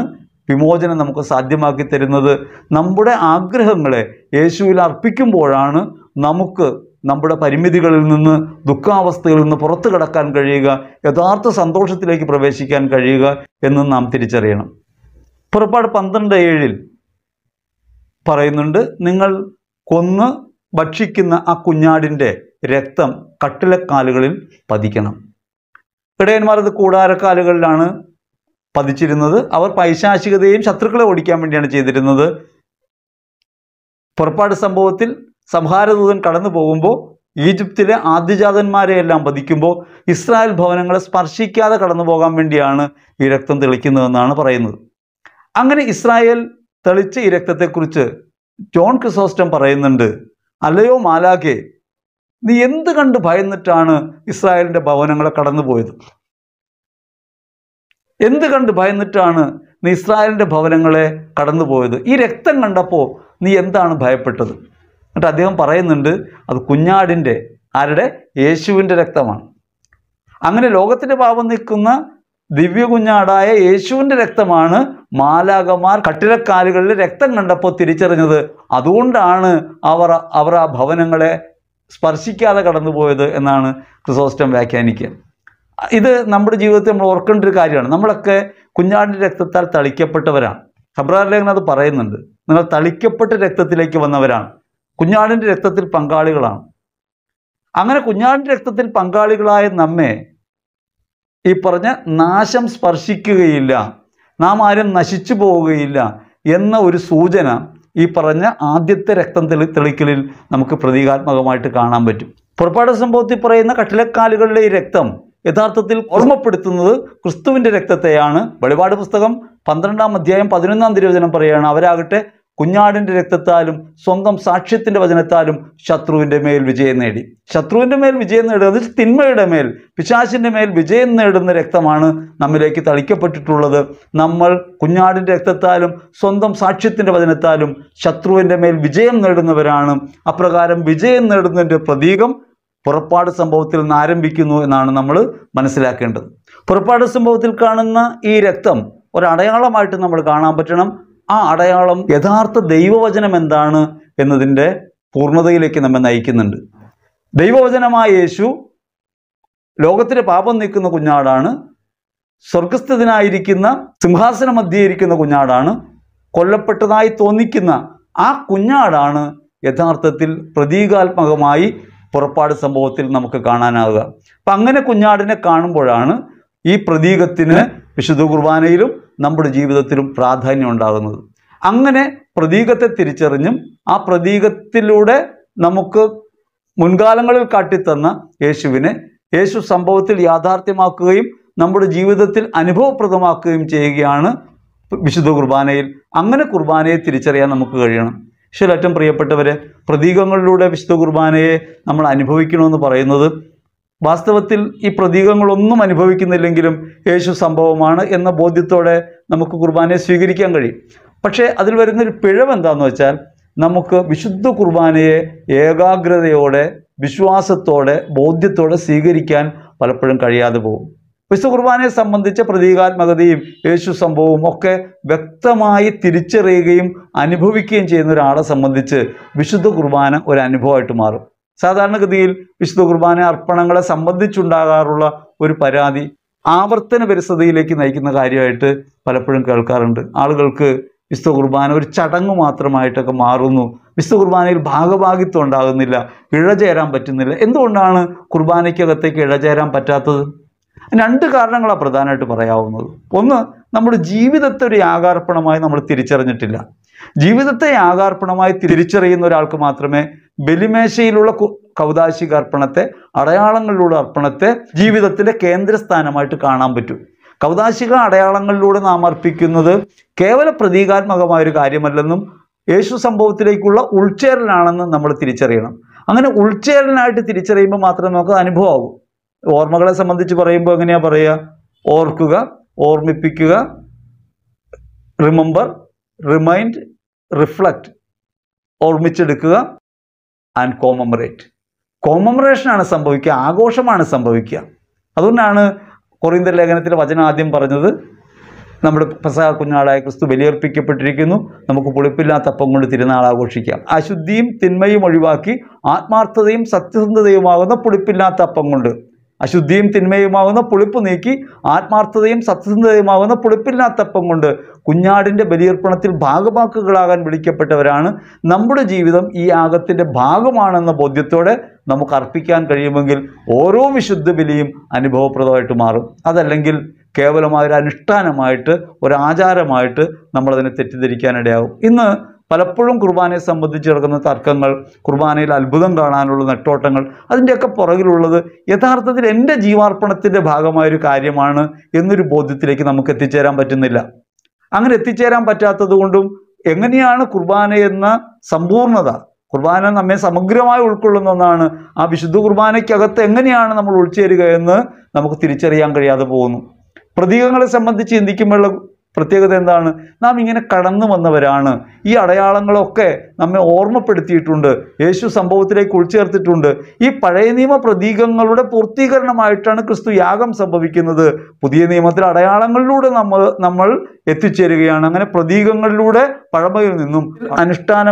വിമോചനം നമുക്ക് സാധ്യമാക്കി തരുന്നത് നമ്മുടെ ആഗ്രഹങ്ങളെ യേശുവിൽ അർപ്പിക്കുമ്പോഴാണ് നമുക്ക് നമ്മുടെ പരിമിതികളിൽ നിന്ന് ദുഃഖാവസ്ഥയിൽ നിന്ന് പുറത്തു കടക്കാൻ കഴിയുക യഥാർത്ഥ സന്തോഷത്തിലേക്ക് പ്രവേശിക്കാൻ കഴിയുക എന്ന് നാം തിരിച്ചറിയണം പുറപ്പാട് പന്ത്രണ്ട് ഏഴിൽ പറയുന്നുണ്ട് നിങ്ങൾ കൊന്ന് ഭക്ഷിക്കുന്ന ആ കുഞ്ഞാടിൻ്റെ രക്തം കട്ടിലക്കാലുകളിൽ പതിക്കണം ഇടയന്മാർ അത് കൂടാരക്കാലുകളിലാണ് പതിച്ചിരുന്നത് അവർ പൈശാശികതയും ശത്രുക്കളെ ഓടിക്കാൻ വേണ്ടിയാണ് ചെയ്തിരുന്നത് പുറപ്പാട് സംഭവത്തിൽ സംഹാരദൂതൻ കടന്നു പോകുമ്പോൾ ഈജിപ്തിലെ ആദ്യജാതന്മാരെയെല്ലാം പതിക്കുമ്പോൾ ഇസ്രായേൽ ഭവനങ്ങളെ സ്പർശിക്കാതെ കടന്നു പോകാൻ വേണ്ടിയാണ് ഈ രക്തം തെളിക്കുന്നതെന്നാണ് പറയുന്നത് അങ്ങനെ ഇസ്രായേൽ തെളിച്ച ഈ രക്തത്തെക്കുറിച്ച് ജോൺ ക്രിസോസ്റ്റം പറയുന്നുണ്ട് അല്ലയോ മാലാഖെ നീ എന്ത് കണ്ട് ഭയന്നിട്ടാണ് ഇസ്രായേലിൻ്റെ ഭവനങ്ങളെ കടന്നുപോയത് എന്ത് കണ്ട് ഭയന്നിട്ടാണ് നീ ഇസ്രായേലിൻ്റെ ഭവനങ്ങളെ പോയത് ഈ രക്തം കണ്ടപ്പോൾ നീ എന്താണ് ഭയപ്പെട്ടത് എന്നിട്ട് അദ്ദേഹം പറയുന്നുണ്ട് അത് കുഞ്ഞാടിൻ്റെ ആരുടെ യേശുവിൻ്റെ രക്തമാണ് അങ്ങനെ ലോകത്തിൻ്റെ പാപം നിൽക്കുന്ന ദിവ്യ കുഞ്ഞാടായ യേശുവിൻ്റെ രക്തമാണ് മാലാകമാർ കട്ടിടക്കാലുകളിൽ രക്തം കണ്ടപ്പോൾ തിരിച്ചറിഞ്ഞത് അതുകൊണ്ടാണ് അവർ അവർ ആ ഭവനങ്ങളെ സ്പർശിക്കാതെ കടന്നുപോയത് എന്നാണ് ക്രിസോസ്റ്റം വ്യാഖ്യാനിക്കുക ഇത് നമ്മുടെ ജീവിതത്തിൽ നമ്മൾ ഓർക്കേണ്ട ഒരു കാര്യമാണ് നമ്മളൊക്കെ കുഞ്ഞാടിൻ്റെ രക്തത്താൽ തളിക്കപ്പെട്ടവരാണ് ഹബ്രാർ അത് പറയുന്നുണ്ട് നിങ്ങൾ തളിക്കപ്പെട്ട രക്തത്തിലേക്ക് വന്നവരാണ് കുഞ്ഞാടിൻ്റെ രക്തത്തിൽ പങ്കാളികളാണ് അങ്ങനെ കുഞ്ഞാടിൻ്റെ രക്തത്തിൽ പങ്കാളികളായ നമ്മെ ഈ പറഞ്ഞ നാശം സ്പർശിക്കുകയില്ല നാം ആരും നശിച്ചു പോവുകയില്ല എന്ന ഒരു സൂചന ഈ പറഞ്ഞ ആദ്യത്തെ രക്തം തെളി തെളിക്കലിൽ നമുക്ക് പ്രതീകാത്മകമായിട്ട് കാണാൻ പറ്റും പുറപ്പാട് സംഭവത്തിൽ പറയുന്ന കട്ടിലക്കാലുകളുടെ ഈ രക്തം യഥാർത്ഥത്തിൽ ഓർമ്മപ്പെടുത്തുന്നത് ക്രിസ്തുവിൻ്റെ രക്തത്തെയാണ് വെളിപാട് പുസ്തകം പന്ത്രണ്ടാം അധ്യായം പതിനൊന്നാം തിരുവചനം പറയുകയാണ് അവരാകട്ടെ കുഞ്ഞാടിൻ്റെ രക്തത്താലും സ്വന്തം സാക്ഷ്യത്തിൻ്റെ വചനത്താലും ശത്രുവിൻ്റെ മേൽ വിജയം നേടി ശത്രുവിൻ്റെ മേൽ വിജയം നേടുന്നത് തിന്മയുടെ മേൽ പിശാശിൻ്റെ മേൽ വിജയം നേടുന്ന രക്തമാണ് നമ്മിലേക്ക് തളിക്കപ്പെട്ടിട്ടുള്ളത് നമ്മൾ കുഞ്ഞാടിൻ്റെ രക്തത്താലും സ്വന്തം സാക്ഷ്യത്തിൻ്റെ വചനത്താലും ശത്രുവിൻ്റെ മേൽ വിജയം നേടുന്നവരാണ് അപ്രകാരം വിജയം നേടുന്നതിൻ്റെ പ്രതീകം പുറപ്പാട് സംഭവത്തിൽ നിന്ന് ആരംഭിക്കുന്നു എന്നാണ് നമ്മൾ മനസ്സിലാക്കേണ്ടത് പുറപ്പാട് സംഭവത്തിൽ കാണുന്ന ഈ രക്തം ഒരടയാളമായിട്ട് നമ്മൾ കാണാൻ പറ്റണം ആ അടയാളം യഥാർത്ഥ ദൈവവചനം എന്താണ് എന്നതിൻ്റെ പൂർണ്ണതയിലേക്ക് നമ്മെ നയിക്കുന്നുണ്ട് ദൈവവചനമായ യേശു ലോകത്തിൻ്റെ പാപം നീക്കുന്ന കുഞ്ഞാടാണ് സ്വർഗസ്ഥിതനായിരിക്കുന്ന സിംഹാസന മധ്യയിരിക്കുന്ന കുഞ്ഞാടാണ് കൊല്ലപ്പെട്ടതായി തോന്നിക്കുന്ന ആ കുഞ്ഞാടാണ് യഥാർത്ഥത്തിൽ പ്രതീകാത്മകമായി പുറപ്പാട് സംഭവത്തിൽ നമുക്ക് കാണാനാവുക അപ്പം അങ്ങനെ കുഞ്ഞാടിനെ കാണുമ്പോഴാണ് ഈ പ്രതീകത്തിന് വിശുദ്ധ കുർബാനയിലും നമ്മുടെ ജീവിതത്തിലും പ്രാധാന്യം ഉണ്ടാകുന്നത് അങ്ങനെ പ്രതീകത്തെ തിരിച്ചറിഞ്ഞും ആ പ്രതീകത്തിലൂടെ നമുക്ക് മുൻകാലങ്ങളിൽ കാട്ടിത്തന്ന യേശുവിനെ യേശു സംഭവത്തിൽ യാഥാർത്ഥ്യമാക്കുകയും നമ്മുടെ ജീവിതത്തിൽ അനുഭവപ്രദമാക്കുകയും ചെയ്യുകയാണ് വിശുദ്ധ കുർബാനയിൽ അങ്ങനെ കുർബാനയെ തിരിച്ചറിയാൻ നമുക്ക് കഴിയണം ഈശ്വരറ്റം പ്രിയപ്പെട്ടവരെ പ്രതീകങ്ങളിലൂടെ വിശുദ്ധ കുർബാനയെ നമ്മൾ അനുഭവിക്കണമെന്ന് പറയുന്നത് വാസ്തവത്തിൽ ഈ പ്രതീകങ്ങളൊന്നും അനുഭവിക്കുന്നില്ലെങ്കിലും യേശു സംഭവമാണ് എന്ന ബോധ്യത്തോടെ നമുക്ക് കുർബാനയെ സ്വീകരിക്കാൻ കഴിയും പക്ഷേ അതിൽ വരുന്നൊരു പിഴവ് എന്താണെന്ന് വെച്ചാൽ നമുക്ക് വിശുദ്ധ കുർബാനയെ ഏകാഗ്രതയോടെ വിശ്വാസത്തോടെ ബോധ്യത്തോടെ സ്വീകരിക്കാൻ പലപ്പോഴും കഴിയാതെ പോകും വിശുദ്ധ കുർബാനയെ സംബന്ധിച്ച പ്രതീകാത്മകതയും യേശു സംഭവവും ഒക്കെ വ്യക്തമായി തിരിച്ചറിയുകയും അനുഭവിക്കുകയും ചെയ്യുന്ന ഒരാളെ സംബന്ധിച്ച് വിശുദ്ധ കുർബാന ഒരു അനുഭവമായിട്ട് മാറും സാധാരണഗതിയിൽ വിശുദ്ധ കുർബാന അർപ്പണങ്ങളെ സംബന്ധിച്ചുണ്ടാകാറുള്ള ഒരു പരാതി ആവർത്തന പരിസ്ഥിതിയിലേക്ക് നയിക്കുന്ന കാര്യമായിട്ട് പലപ്പോഴും കേൾക്കാറുണ്ട് ആളുകൾക്ക് വിശുദ്ധ കുർബാന ഒരു ചടങ്ങ് മാത്രമായിട്ടൊക്കെ മാറുന്നു വിശുദ്ധ കുർബാനയിൽ ഭാഗഭാഗിത്വം ഉണ്ടാകുന്നില്ല ഇഴചേരാൻ പറ്റുന്നില്ല എന്തുകൊണ്ടാണ് കുർബാനയ്ക്കകത്തേക്ക് ഇഴചേരാൻ പറ്റാത്തത് രണ്ട് കാരണങ്ങളാണ് പ്രധാനമായിട്ട് പറയാവുന്നത് ഒന്ന് നമ്മുടെ ജീവിതത്തെ ഒരു യാഗാർപ്പണമായി നമ്മൾ തിരിച്ചറിഞ്ഞിട്ടില്ല ജീവിതത്തെ യാഗാർപ്പണമായി തിരിച്ചറിയുന്ന ഒരാൾക്ക് മാത്രമേ ബലിമേശയിലുള്ള കൗതാശിക അർപ്പണത്തെ അടയാളങ്ങളിലൂടെ അർപ്പണത്തെ ജീവിതത്തിൻ്റെ കേന്ദ്രസ്ഥാനമായിട്ട് കാണാൻ പറ്റൂ കൗതാശിക അടയാളങ്ങളിലൂടെ നാം അർപ്പിക്കുന്നത് കേവല ഒരു കാര്യമല്ലെന്നും യേശു സംഭവത്തിലേക്കുള്ള ഉൾച്ചേരലാണെന്ന് നമ്മൾ തിരിച്ചറിയണം അങ്ങനെ ഉൾച്ചേരലിനായിട്ട് തിരിച്ചറിയുമ്പോൾ മാത്രമേ നമുക്ക് അനുഭവമാകൂ ഓർമ്മകളെ സംബന്ധിച്ച് പറയുമ്പോൾ എങ്ങനെയാ പറയുക ഓർക്കുക ഓർമ്മിപ്പിക്കുക റിമെമ്പർ റിമൈൻഡ് റിഫ്ലക്റ്റ് ഓർമ്മിച്ചെടുക്കുക ആൻഡ് കോമമറേറ്റ് കോമമറേഷനാണ് സംഭവിക്കുക ആഘോഷമാണ് സംഭവിക്കുക അതുകൊണ്ടാണ് കൊറിയന്തർ ലേഖനത്തിലെ വചനം ആദ്യം പറഞ്ഞത് നമ്മുടെ പ്രസാ കുഞ്ഞാളായ ക്രിസ്തു ബലിയർപ്പിക്കപ്പെട്ടിരിക്കുന്നു നമുക്ക് പുളിപ്പില്ലാത്ത അപ്പം കൊണ്ട് തിരുനാൾ ആഘോഷിക്കാം അശുദ്ധിയും തിന്മയും ഒഴിവാക്കി ആത്മാർത്ഥതയും സത്യസന്ധതയുമാകുന്ന പുളിപ്പില്ലാത്ത അപ്പം കൊണ്ട് അശുദ്ധിയും തിന്മയുമാവുന്ന പുളിപ്പ് നീക്കി ആത്മാർത്ഥതയും സത്യസന്ധതയുമാകുന്ന പുളിപ്പില്ലാത്തപ്പം കൊണ്ട് കുഞ്ഞാടിൻ്റെ ബലിയർപ്പണത്തിൽ ഭാഗമാക്കുകളാകാൻ വിളിക്കപ്പെട്ടവരാണ് നമ്മുടെ ജീവിതം ഈ ആകത്തിൻ്റെ ഭാഗമാണെന്ന ബോധ്യത്തോടെ നമുക്ക് അർപ്പിക്കാൻ കഴിയുമെങ്കിൽ ഓരോ വിശുദ്ധ ബലിയും അനുഭവപ്രദമായിട്ട് മാറും അതല്ലെങ്കിൽ കേവലമായൊരു ഒരു അനുഷ്ഠാനമായിട്ട് ഒരാചാരമായിട്ട് നമ്മളതിനെ തെറ്റിദ്ധരിക്കാനിടയാകും ഇന്ന് പലപ്പോഴും കുർബാനയെ സംബന്ധിച്ച് കിടക്കുന്ന തർക്കങ്ങൾ കുർബാനയിൽ അത്ഭുതം കാണാനുള്ള നെട്ടോട്ടങ്ങൾ അതിൻ്റെയൊക്കെ പുറകിലുള്ളത് യഥാർത്ഥത്തിൽ എൻ്റെ ജീവാർപ്പണത്തിൻ്റെ ഭാഗമായൊരു കാര്യമാണ് എന്നൊരു ബോധ്യത്തിലേക്ക് നമുക്ക് എത്തിച്ചേരാൻ പറ്റുന്നില്ല അങ്ങനെ എത്തിച്ചേരാൻ പറ്റാത്തത് കൊണ്ടും എങ്ങനെയാണ് കുർബാന എന്ന സമ്പൂർണത കുർബാന നമ്മെ സമഗ്രമായി ഉൾക്കൊള്ളുന്ന ഒന്നാണ് ആ വിശുദ്ധ കുർബാനയ്ക്കകത്ത് എങ്ങനെയാണ് നമ്മൾ ഉൾച്ചേരുക എന്ന് നമുക്ക് തിരിച്ചറിയാൻ കഴിയാതെ പോകുന്നു പ്രതീകങ്ങളെ സംബന്ധിച്ച് ചിന്തിക്കുമ്പോഴുള്ള പ്രത്യേകത എന്താണ് നാം ഇങ്ങനെ കടന്നു വന്നവരാണ് ഈ അടയാളങ്ങളൊക്കെ നമ്മെ ഓർമ്മപ്പെടുത്തിയിട്ടുണ്ട് യേശു സംഭവത്തിലേക്ക് ഉൾച്ചേർത്തിട്ടുണ്ട് ഈ പഴയ നിയമ പ്രതീകങ്ങളുടെ പൂർത്തീകരണമായിട്ടാണ് ക്രിസ്തു യാഗം സംഭവിക്കുന്നത് പുതിയ നിയമത്തിൽ അടയാളങ്ങളിലൂടെ നമ്മൾ നമ്മൾ എത്തിച്ചേരുകയാണ് അങ്ങനെ പ്രതീകങ്ങളിലൂടെ പഴമയിൽ നിന്നും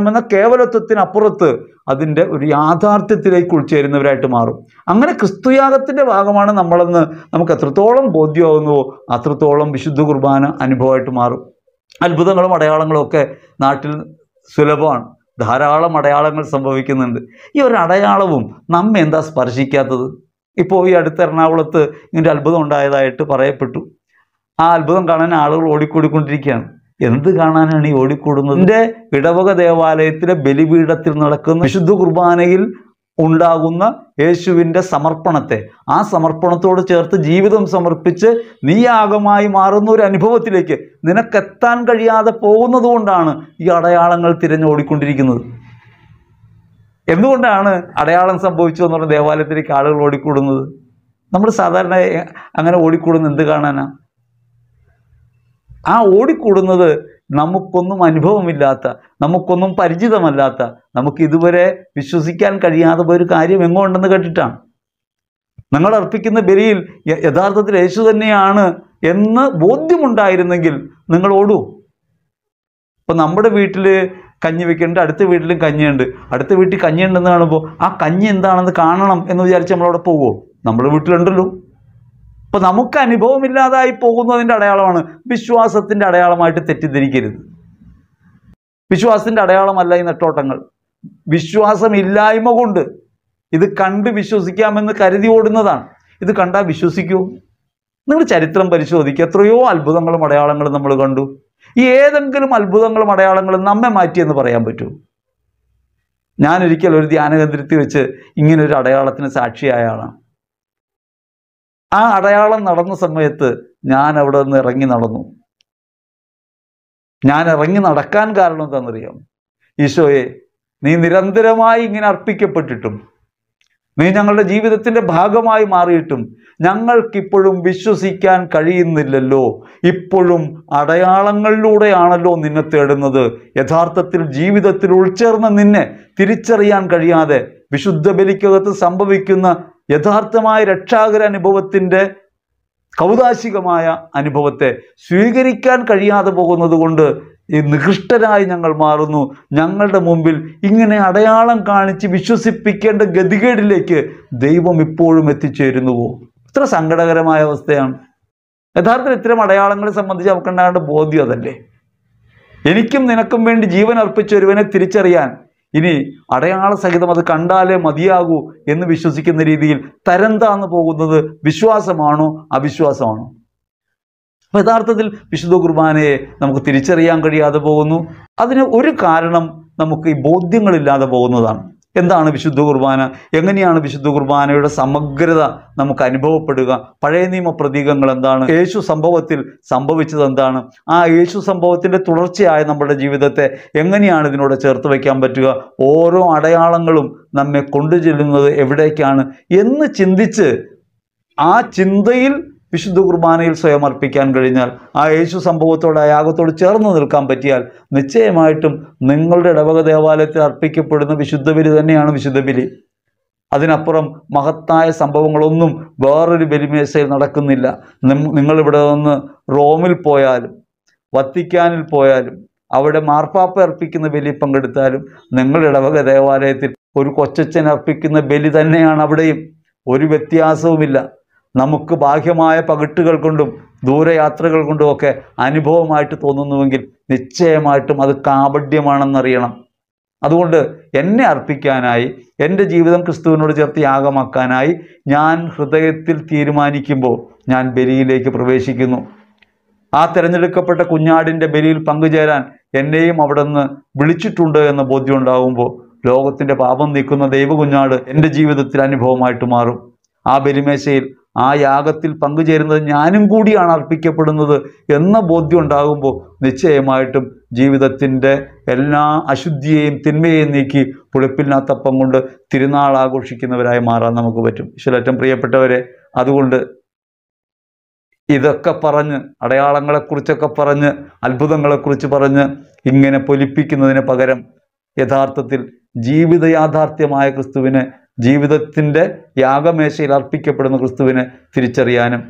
എന്ന കേവലത്വത്തിനപ്പുറത്ത് അതിൻ്റെ ഒരു യാഥാർത്ഥ്യത്തിലേക്ക് ഉൾച്ചേരുന്നവരായിട്ട് മാറും അങ്ങനെ ക്രിസ്തുയാഗത്തിൻ്റെ ഭാഗമാണ് നമ്മളെന്ന് നമുക്ക് എത്രത്തോളം ബോധ്യമാകുന്നുവോ അത്രത്തോളം വിശുദ്ധ കുർബാന അനുഭവമായിട്ട് മാറും അത്ഭുതങ്ങളും അടയാളങ്ങളും ഒക്കെ നാട്ടിൽ സുലഭമാണ് ധാരാളം അടയാളങ്ങൾ സംഭവിക്കുന്നുണ്ട് ഈ ഒരു അടയാളവും നമ്മെ എന്താ സ്പർശിക്കാത്തത് ഇപ്പോൾ ഈ അടുത്ത് എറണാകുളത്ത് ഇതിൻ്റെ അത്ഭുതം ഉണ്ടായതായിട്ട് പറയപ്പെട്ടു ആ അത്ഭുതം കാണാൻ ആളുകൾ ഓടിക്കൂടിക്കൊണ്ടിരിക്കുകയാണ് എന്ത് കാണാനാണ് ഈ ഓടിക്കൂടുന്നത് എൻ്റെ ഇടവക ദേവാലയത്തിലെ ബലിപീഠത്തിൽ നടക്കുന്ന വിശുദ്ധ കുർബാനയിൽ ഉണ്ടാകുന്ന യേശുവിൻ്റെ സമർപ്പണത്തെ ആ സമർപ്പണത്തോട് ചേർത്ത് ജീവിതം സമർപ്പിച്ച് നീയാകമായി മാറുന്ന ഒരു അനുഭവത്തിലേക്ക് നിനക്കെത്താൻ കഴിയാതെ പോകുന്നതുകൊണ്ടാണ് ഈ അടയാളങ്ങൾ തിരഞ്ഞോടിക്കൊണ്ടിരിക്കുന്നത് എന്തുകൊണ്ടാണ് അടയാളം സംഭവിച്ചു എന്ന് പറഞ്ഞാൽ ദേവാലയത്തിലേക്ക് ആളുകൾ ഓടിക്കൂടുന്നത് നമ്മൾ സാധാരണ അങ്ങനെ ഓടിക്കൂടുന്നത് എന്ത് കാണാനാ ആ ഓടിക്കൂടുന്നത് നമുക്കൊന്നും അനുഭവമില്ലാത്ത നമുക്കൊന്നും പരിചിതമല്ലാത്ത നമുക്ക് ഇതുവരെ വിശ്വസിക്കാൻ കഴിയാതെ ഒരു കാര്യം എങ്ങോ ഉണ്ടെന്ന് കേട്ടിട്ടാണ് നിങ്ങൾ അർപ്പിക്കുന്ന ബലിയിൽ യഥാർത്ഥത്തിൽ യേശു തന്നെയാണ് എന്ന് ബോധ്യമുണ്ടായിരുന്നെങ്കിൽ നിങ്ങൾ ഓടൂ ഇപ്പം നമ്മുടെ വീട്ടിൽ കഞ്ഞി വെക്കുന്നുണ്ട് അടുത്ത വീട്ടിലും കഞ്ഞിയുണ്ട് അടുത്ത വീട്ടിൽ കഞ്ഞിയുണ്ടെന്ന് കാണുമ്പോൾ ആ കഞ്ഞി എന്താണെന്ന് കാണണം എന്ന് വിചാരിച്ച് നമ്മളവിടെ പോകുമോ നമ്മൾ വീട്ടിലുണ്ടല്ലോ അപ്പൊ നമുക്ക് അനുഭവമില്ലാതായി പോകുന്നതിൻ്റെ അടയാളമാണ് വിശ്വാസത്തിൻ്റെ അടയാളമായിട്ട് തെറ്റിദ്ധരിക്കരുത് വിശ്വാസത്തിൻ്റെ അടയാളമല്ല ഈ നെട്ടോട്ടങ്ങൾ വിശ്വാസമില്ലായ്മ കൊണ്ട് ഇത് കണ്ട് വിശ്വസിക്കാമെന്ന് കരുതി ഓടുന്നതാണ് ഇത് കണ്ടാൽ വിശ്വസിക്കൂ നിങ്ങൾ ചരിത്രം പരിശോധിക്കുക എത്രയോ അത്ഭുതങ്ങളും അടയാളങ്ങളും നമ്മൾ കണ്ടു ഈ ഏതെങ്കിലും അത്ഭുതങ്ങളും അടയാളങ്ങളും നമ്മെ മാറ്റിയെന്ന് പറയാൻ പറ്റൂ ഞാനൊരിക്കൽ ഒരു ധ്യാനകേന്ദ്രത്തിൽ വെച്ച് ഇങ്ങനെ ഒരു അടയാളത്തിന് ആളാണ് ആ അടയാളം നടന്ന സമയത്ത് ഞാൻ അവിടെ നിന്ന് ഇറങ്ങി നടന്നു ഞാൻ ഇറങ്ങി നടക്കാൻ കാരണം എന്താണെന്നറിയാം ഈശോയെ നീ നിരന്തരമായി ഇങ്ങനെ അർപ്പിക്കപ്പെട്ടിട്ടും നീ ഞങ്ങളുടെ ജീവിതത്തിൻ്റെ ഭാഗമായി മാറിയിട്ടും ഞങ്ങൾക്കിപ്പോഴും വിശ്വസിക്കാൻ കഴിയുന്നില്ലല്ലോ ഇപ്പോഴും അടയാളങ്ങളിലൂടെയാണല്ലോ നിന്നെ തേടുന്നത് യഥാർത്ഥത്തിൽ ജീവിതത്തിൽ ഉൾച്ചേർന്ന് നിന്നെ തിരിച്ചറിയാൻ കഴിയാതെ വിശുദ്ധ ബലിക്കകത്ത് സംഭവിക്കുന്ന യഥാർത്ഥമായ രക്ഷാകര അനുഭവത്തിൻ്റെ കൗതാശികമായ അനുഭവത്തെ സ്വീകരിക്കാൻ കഴിയാതെ പോകുന്നത് കൊണ്ട് ഈ നികൃഷ്ടരായി ഞങ്ങൾ മാറുന്നു ഞങ്ങളുടെ മുമ്പിൽ ഇങ്ങനെ അടയാളം കാണിച്ച് വിശ്വസിപ്പിക്കേണ്ട ഗതികേടിലേക്ക് ദൈവം ഇപ്പോഴും എത്തിച്ചേരുന്നുവോ ഇത്ര സങ്കടകരമായ അവസ്ഥയാണ് യഥാർത്ഥത്തിൽ ഇത്തരം അടയാളങ്ങളെ സംബന്ധിച്ച് ഉണ്ടാകേണ്ട ബോധ്യം അതല്ലേ എനിക്കും നിനക്കും വേണ്ടി ജീവൻ ഒരുവനെ തിരിച്ചറിയാൻ ഇനി അടയാള സഹിതം അത് കണ്ടാലേ മതിയാകൂ എന്ന് വിശ്വസിക്കുന്ന രീതിയിൽ തരം താന്ന് പോകുന്നത് വിശ്വാസമാണോ അവിശ്വാസമാണോ അപ്പം യഥാർത്ഥത്തിൽ വിശുദ്ധ കുർബാനയെ നമുക്ക് തിരിച്ചറിയാൻ കഴിയാതെ പോകുന്നു അതിന് ഒരു കാരണം നമുക്ക് ഈ ബോധ്യങ്ങളില്ലാതെ പോകുന്നതാണ് എന്താണ് വിശുദ്ധ കുർബാന എങ്ങനെയാണ് വിശുദ്ധ കുർബാനയുടെ സമഗ്രത നമുക്ക് അനുഭവപ്പെടുക പഴയ നിയമ പ്രതീകങ്ങൾ എന്താണ് യേശു സംഭവത്തിൽ സംഭവിച്ചത് എന്താണ് ആ യേശു സംഭവത്തിൻ്റെ തുടർച്ചയായ നമ്മുടെ ജീവിതത്തെ എങ്ങനെയാണ് ഇതിനോട് ചേർത്ത് വയ്ക്കാൻ പറ്റുക ഓരോ അടയാളങ്ങളും നമ്മെ കൊണ്ടു ചെല്ലുന്നത് എവിടേക്കാണ് എന്ന് ചിന്തിച്ച് ആ ചിന്തയിൽ വിശുദ്ധ കുർബാനയിൽ സ്വയം അർപ്പിക്കാൻ കഴിഞ്ഞാൽ ആ യേശു സംഭവത്തോട് ആ യാഗത്തോട് ചേർന്ന് നിൽക്കാൻ പറ്റിയാൽ നിശ്ചയമായിട്ടും നിങ്ങളുടെ ഇടവക ദേവാലയത്തിൽ അർപ്പിക്കപ്പെടുന്ന വിശുദ്ധ ബലി തന്നെയാണ് വിശുദ്ധ ബലി അതിനപ്പുറം മഹത്തായ സംഭവങ്ങളൊന്നും വേറൊരു ബലിമേശയിൽ നടക്കുന്നില്ല നിങ്ങളിവിടെ നിന്ന് റോമിൽ പോയാലും വത്തിക്കാനിൽ പോയാലും അവിടെ മാർപ്പാപ്പ അർപ്പിക്കുന്ന ബലി പങ്കെടുത്താലും നിങ്ങളുടെ ഇടവക ദേവാലയത്തിൽ ഒരു കൊച്ചച്ഛൻ അർപ്പിക്കുന്ന ബലി തന്നെയാണ് അവിടെയും ഒരു വ്യത്യാസവുമില്ല നമുക്ക് ബാഹ്യമായ പകിട്ടുകൾ കൊണ്ടും ദൂരയാത്രകൾ കൊണ്ടും ഒക്കെ അനുഭവമായിട്ട് തോന്നുന്നുവെങ്കിൽ നിശ്ചയമായിട്ടും അത് കാപഢ്യമാണെന്നറിയണം അതുകൊണ്ട് എന്നെ അർപ്പിക്കാനായി എൻ്റെ ജീവിതം ക്രിസ്തുവിനോട് ചേർത്ത് യാഗമാക്കാനായി ഞാൻ ഹൃദയത്തിൽ തീരുമാനിക്കുമ്പോൾ ഞാൻ ബലിയിലേക്ക് പ്രവേശിക്കുന്നു ആ തിരഞ്ഞെടുക്കപ്പെട്ട കുഞ്ഞാടിൻ്റെ ബലിയിൽ പങ്കുചേരാൻ എന്നെയും അവിടെ നിന്ന് വിളിച്ചിട്ടുണ്ട് എന്ന ബോധ്യം ഉണ്ടാകുമ്പോൾ ലോകത്തിൻ്റെ പാപം നീക്കുന്ന ദൈവകുഞ്ഞാട് എൻ്റെ ജീവിതത്തിൽ അനുഭവമായിട്ട് മാറും ആ ബലിമേശയിൽ ആ യാഗത്തിൽ പങ്കുചേരുന്നത് ഞാനും കൂടിയാണ് അർപ്പിക്കപ്പെടുന്നത് എന്ന ബോധ്യം ഉണ്ടാകുമ്പോൾ നിശ്ചയമായിട്ടും ജീവിതത്തിൻ്റെ എല്ലാ അശുദ്ധിയെയും തിന്മയെയും നീക്കി പുളിപ്പില്ലാത്തപ്പം കൊണ്ട് തിരുനാൾ ആഘോഷിക്കുന്നവരായി മാറാൻ നമുക്ക് പറ്റും ഈശ്വരറ്റം പ്രിയപ്പെട്ടവരെ അതുകൊണ്ട് ഇതൊക്കെ പറഞ്ഞ് അടയാളങ്ങളെക്കുറിച്ചൊക്കെ പറഞ്ഞ് അത്ഭുതങ്ങളെക്കുറിച്ച് പറഞ്ഞ് ഇങ്ങനെ പൊലിപ്പിക്കുന്നതിന് പകരം യഥാർത്ഥത്തിൽ ജീവിത യാഥാർത്ഥ്യമായ ക്രിസ്തുവിനെ ജീവിതത്തിൻ്റെ യാഗമേശയിൽ അർപ്പിക്കപ്പെടുന്ന ക്രിസ്തുവിനെ തിരിച്ചറിയാനും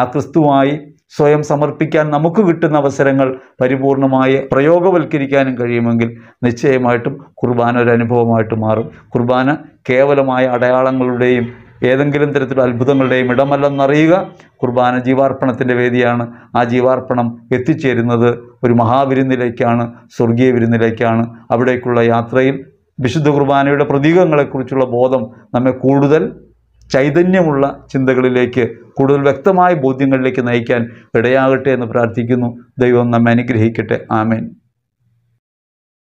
ആ ക്രിസ്തുവായി സ്വയം സമർപ്പിക്കാൻ നമുക്ക് കിട്ടുന്ന അവസരങ്ങൾ പരിപൂർണമായി പ്രയോഗവൽക്കരിക്കാനും കഴിയുമെങ്കിൽ നിശ്ചയമായിട്ടും കുർബാന ഒരു അനുഭവമായിട്ട് മാറും കുർബാന കേവലമായ അടയാളങ്ങളുടെയും ഏതെങ്കിലും തരത്തിലുള്ള അത്ഭുതങ്ങളുടെയും ഇടമല്ലെന്നറിയുക കുർബാന ജീവാർപ്പണത്തിൻ്റെ വേദിയാണ് ആ ജീവാർപ്പണം എത്തിച്ചേരുന്നത് ഒരു മഹാവിരുന്നിലേക്കാണ് സ്വർഗീയ വിരുന്നിലേക്കാണ് അവിടേക്കുള്ള യാത്രയിൽ വിശുദ്ധ കുർബാനയുടെ പ്രതീകങ്ങളെക്കുറിച്ചുള്ള ബോധം നമ്മെ കൂടുതൽ ചൈതന്യമുള്ള ചിന്തകളിലേക്ക് കൂടുതൽ വ്യക്തമായ ബോധ്യങ്ങളിലേക്ക് നയിക്കാൻ ഇടയാകട്ടെ എന്ന് പ്രാർത്ഥിക്കുന്നു ദൈവം നമ്മെ അനുഗ്രഹിക്കട്ടെ ആമേൻ